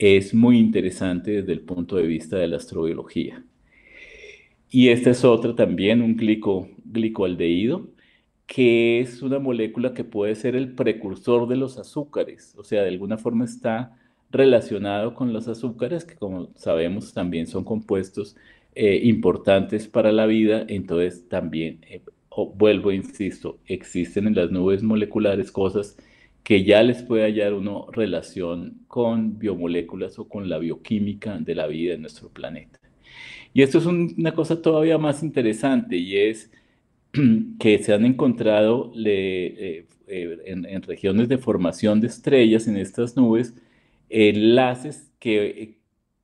es muy interesante desde el punto de vista de la astrobiología. Y esta es otra también, un glico, que es una molécula que puede ser el precursor de los azúcares, o sea, de alguna forma está relacionado con los azúcares, que como sabemos también son compuestos eh, importantes para la vida, entonces también, vuelvo eh, e vuelvo, insisto, existen en las nubes moleculares cosas que ya les puede hallar uno relación con biomoléculas o con la bioquímica de la vida en nuestro planeta. Y esto es una cosa todavía más interesante y es que se han encontrado eh, en regiones de formación de estrellas, en estas nubes, enlaces que eh,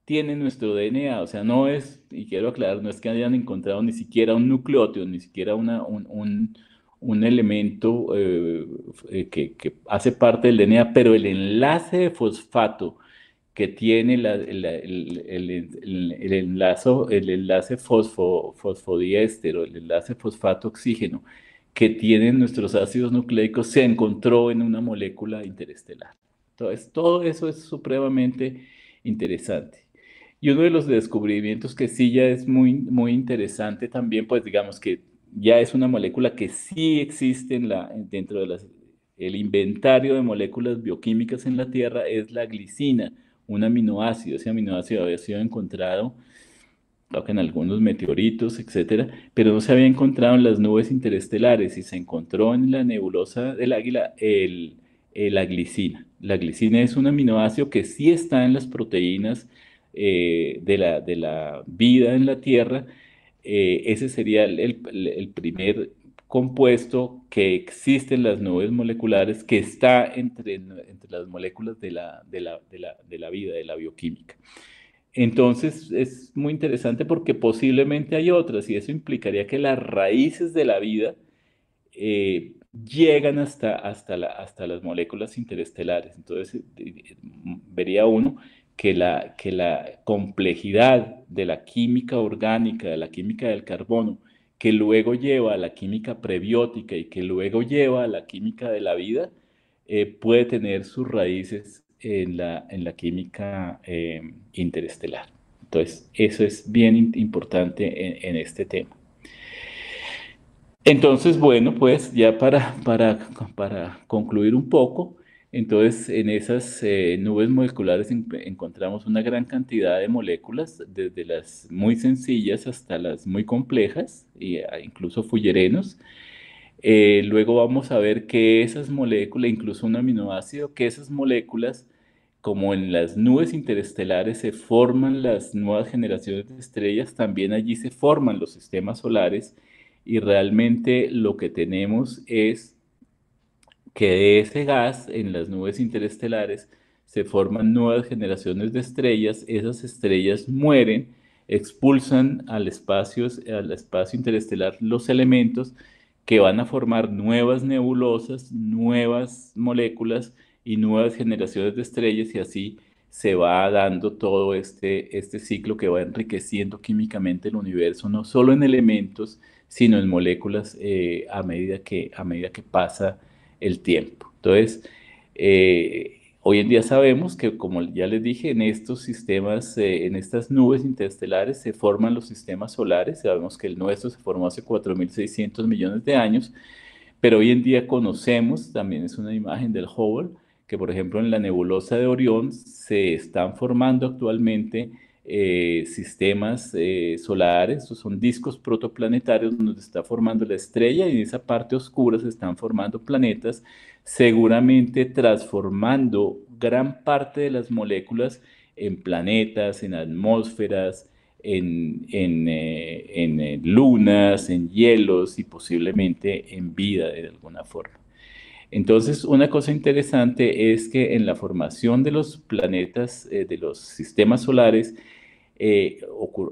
tiene nuestro DNA, o sea, no es, y quiero aclarar, no es que hayan encontrado ni siquiera un nucleótido, ni siquiera un, elemento eh, eh, que, hace parte del DNA, pero el enlace de fosfato que tiene el, enlace, el enlace el enlace fosfato-oxígeno que tienen nuestros ácidos nucleicos se encontró en una molécula interestelar. Entonces, todo eso es supremamente interesante. Y uno de los descubrimientos que sí ya es muy, muy interesante también, pues digamos que ya es una molécula que sí existe la, dentro del el inventario de moléculas bioquímicas en la Tierra, es la glicina, un aminoácido. Ese aminoácido había sido encontrado creo que en algunos meteoritos, etcétera, pero no se había encontrado en las nubes interestelares y se encontró en la nebulosa del águila el, la glicina la glicina es un aminoácido que sí está en las proteínas eh, de, la, vida en la Tierra. Eh, ese sería el, primer compuesto que existe en las nubes moleculares, que está entre, entre las moléculas de la, de, la, vida, de la bioquímica. Entonces es muy interesante porque posiblemente hay otras y eso implicaría que las raíces de la vida eh, llegan hasta, hasta, las moléculas interestelares. Entonces, vería uno que la, complejidad de la química orgánica, de la química del carbono, que luego lleva a la química prebiótica y que luego lleva a la química de la vida, eh, puede tener sus raíces en la, química eh, interestelar. Entonces, eso es bien importante en este tema. Entonces, bueno, pues ya para, concluir un poco, entonces en esas eh, nubes moleculares encontramos una gran cantidad de moléculas, desde las muy sencillas hasta las muy complejas, e incluso fullerenos. Eh, luego vamos a ver que esas moléculas, incluso un aminoácido, que esas moléculas, como en las nubes interestelares se forman las nuevas generaciones de estrellas, también allí se forman los sistemas solares y realmente lo que tenemos es que de ese gas en las nubes interestelares se forman nuevas generaciones de estrellas, esas estrellas mueren, expulsan al espacio, al espacio interestelar los elementos que van a formar nuevas nebulosas, nuevas moléculas y nuevas generaciones de estrellas y así se va dando todo este, este ciclo que va enriqueciendo químicamente el universo, no solo en elementos, sino en moléculas eh, a, medida que, a medida que pasa el tiempo. Entonces, eh, hoy en día sabemos que, como ya les dije, en estos sistemas, eh, en estas nubes interestelares se forman los sistemas solares. Sabemos que el nuestro se formó hace 4.600 millones de años, pero hoy en día conocemos, también es una imagen del Hubble, que por ejemplo en la nebulosa de Orión se están formando actualmente eh, sistemas eh, solares, son discos protoplanetarios donde está formando la estrella y en esa parte oscura se están formando planetas, seguramente transformando gran parte de las moléculas en planetas, en atmósferas, en, en eh, lunas, en hielos y posiblemente en vida de alguna forma. Entonces, una cosa interesante es que en la formación de los planetas, eh, de los sistemas solares, eh,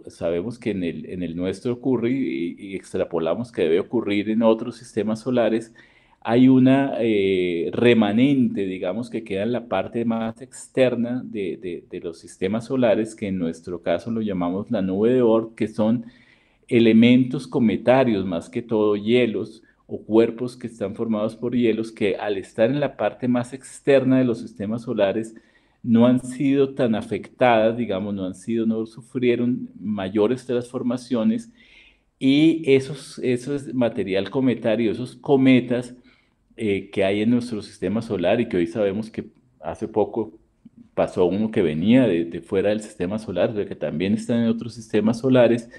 sabemos que en el, nuestro ocurre y, extrapolamos que debe ocurrir en otros sistemas solares, hay una eh, remanente, digamos, que queda en la parte más externa de, de, los sistemas solares, que en nuestro caso lo llamamos la nube de Oort, que son elementos cometarios, más que todo hielos, o cuerpos que están formados por hielos que al estar en la parte más externa de los sistemas solares no han sido tan afectadas, digamos, no han sido, no sufrieron mayores transformaciones y esos, esos material cometario, esos cometas eh, que hay en nuestro sistema solar y que hoy sabemos que hace poco pasó uno que venía de, fuera del sistema solar, que también están en otros sistemas solares,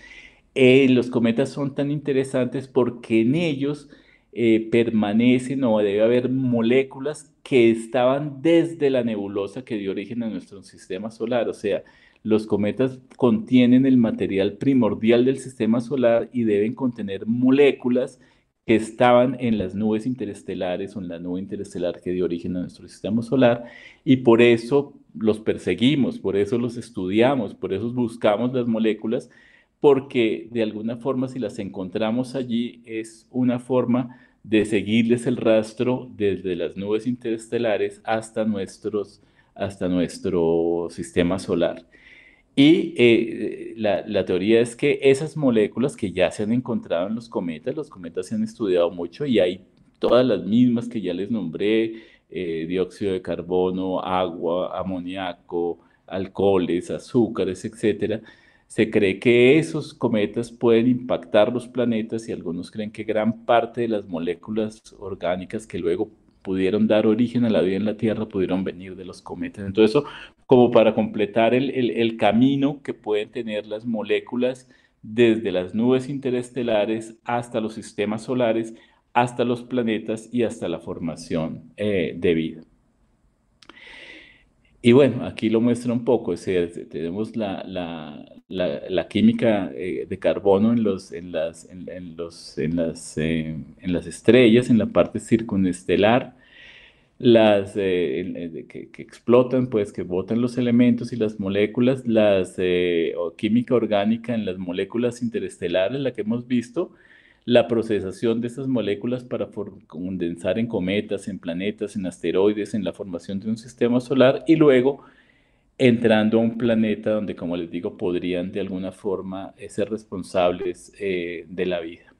eh, los cometas son tan interesantes porque en ellos eh, permanecen o debe haber moléculas que estaban desde la nebulosa que dio origen a nuestro sistema solar. O sea, los cometas contienen el material primordial del sistema solar y deben contener moléculas que estaban en las nubes interestelares o en la nube interestelar que dio origen a nuestro sistema solar y por eso los perseguimos, por eso los estudiamos, por eso buscamos las moléculas porque de alguna forma si las encontramos allí es una forma de seguirles el rastro desde las nubes interestelares hasta, nuestros, hasta nuestro sistema solar. Y eh, la, teoría es que esas moléculas que ya se han encontrado en los cometas, los cometas se han estudiado mucho y hay todas las mismas que ya les nombré, eh, dióxido de carbono, agua, amoníaco, alcoholes, azúcares, etcétera, se cree que esos cometas pueden impactar los planetas y algunos creen que gran parte de las moléculas orgánicas que luego pudieron dar origen a la vida en la Tierra pudieron venir de los cometas. Entonces, eso como para completar el, camino que pueden tener las moléculas desde las nubes interestelares hasta los sistemas solares, hasta los planetas y hasta la formación eh, de vida. Y bueno, aquí lo muestra un poco, tenemos la, química eh, de carbono en, las, estrellas, en la parte circunestelar, las eh, eh, que, explotan, pues que botan los elementos y las moléculas, la química orgánica en las moléculas interestelares, la que hemos visto, la procesación de estas moléculas para condensar en cometas, en planetas, en asteroides, en la formación de un sistema solar y luego entrando a un planeta donde, como les digo, podrían de alguna forma eh, ser responsables eh, de la vida.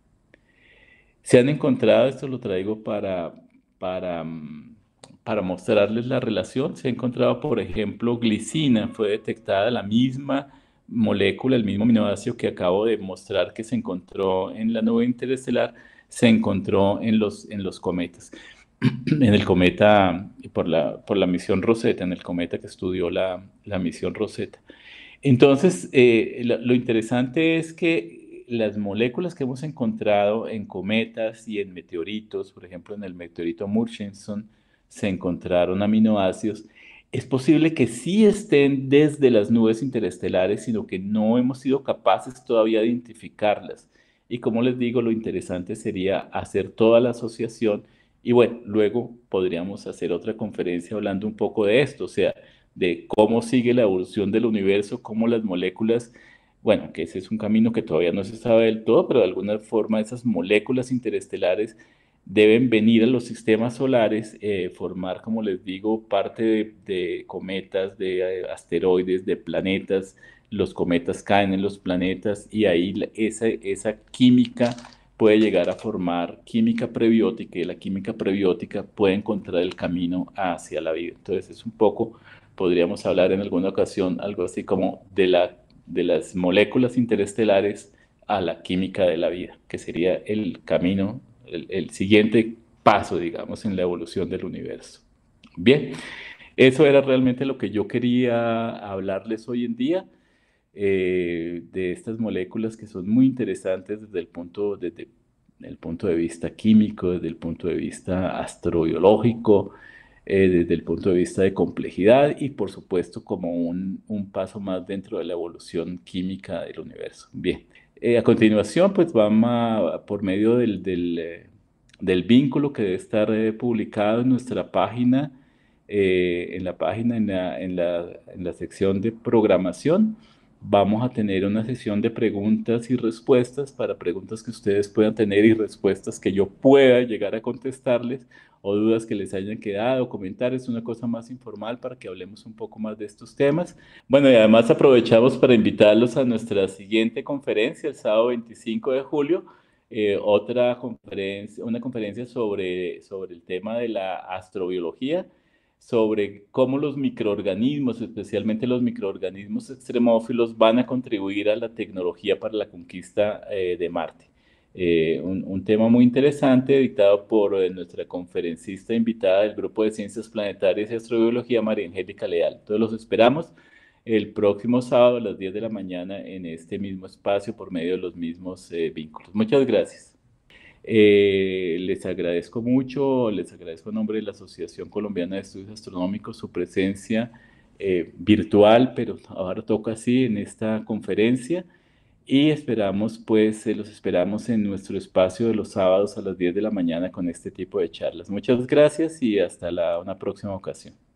Se han encontrado, esto lo traigo para, para, mm, para mostrarles la relación, se ha encontrado, por ejemplo, glicina, fue detectada la misma molécula, el mismo aminoácido que acabo de mostrar que se encontró en la nube interestelar, se encontró en los, en los cometas. en el cometa, por la, misión Rosetta, en el cometa que estudió la, misión Rosetta. Entonces, eh, lo interesante es que las moléculas que hemos encontrado en cometas y en meteoritos, por ejemplo, en el meteorito Murchison se encontraron aminoácidos es posible que sí estén desde las nubes interestelares, sino que no hemos sido capaces todavía de identificarlas. Y como les digo, lo interesante sería hacer toda la asociación y bueno, luego podríamos hacer otra conferencia hablando un poco de esto, o sea, de cómo sigue la evolución del universo, cómo las moléculas, bueno, que ese es un camino que todavía no se sabe del todo, pero de alguna forma esas moléculas interestelares deben venir a los sistemas solares, eh, formar, como les digo, parte de, cometas, de eh, asteroides, de planetas. Los cometas caen en los planetas y ahí esa, esa química puede llegar a formar química prebiótica y la química prebiótica puede encontrar el camino hacia la vida. Entonces es un poco, podríamos hablar en alguna ocasión, algo así como de, la, de las moléculas interestelares a la química de la vida, que sería el camino el, siguiente paso, digamos, en la evolución del universo. Bien, eso era realmente lo que yo quería hablarles hoy en día. Eh, de estas moléculas que son muy interesantes desde el punto, desde el punto de vista químico, desde el punto de vista astrobiológico, eh, desde el punto de vista de complejidad y por supuesto como un, un paso más dentro de la evolución química del universo. Bien, eh, a continuación, pues vamos por medio eh, del, vínculo que debe estar eh, publicado en nuestra página, en la página, en la sección de programación, vamos a tener una sesión de preguntas y respuestas para preguntas que ustedes puedan tener y respuestas que yo pueda llegar a contestarles o dudas que les hayan quedado, Es una cosa más informal para que hablemos un poco más de estos temas. Bueno, y además aprovechamos para invitarlos a nuestra siguiente conferencia el sábado 25 de julio, eh, otra conferencia, una conferencia sobre, sobre el tema de la astrobiología sobre cómo los microorganismos, especialmente los microorganismos extremófilos, van a contribuir a la tecnología para la conquista eh, de Marte. Eh, un, tema muy interesante editado por eh, nuestra conferencista invitada del Grupo de Ciencias Planetarias y Astrobiología, María Angélica Leal. Todos los esperamos el próximo sábado a las 10 de la mañana en este mismo espacio por medio de los mismos vínculos. Muchas gracias. Eh, les agradezco mucho, les agradezco en nombre de la Asociación Colombiana de Estudios Astronómicos su presencia eh, virtual, pero ahora toca así en esta conferencia y esperamos, pues, eh, los esperamos en nuestro espacio de los sábados a las 10 de la mañana con este tipo de charlas. Muchas gracias y hasta una próxima ocasión.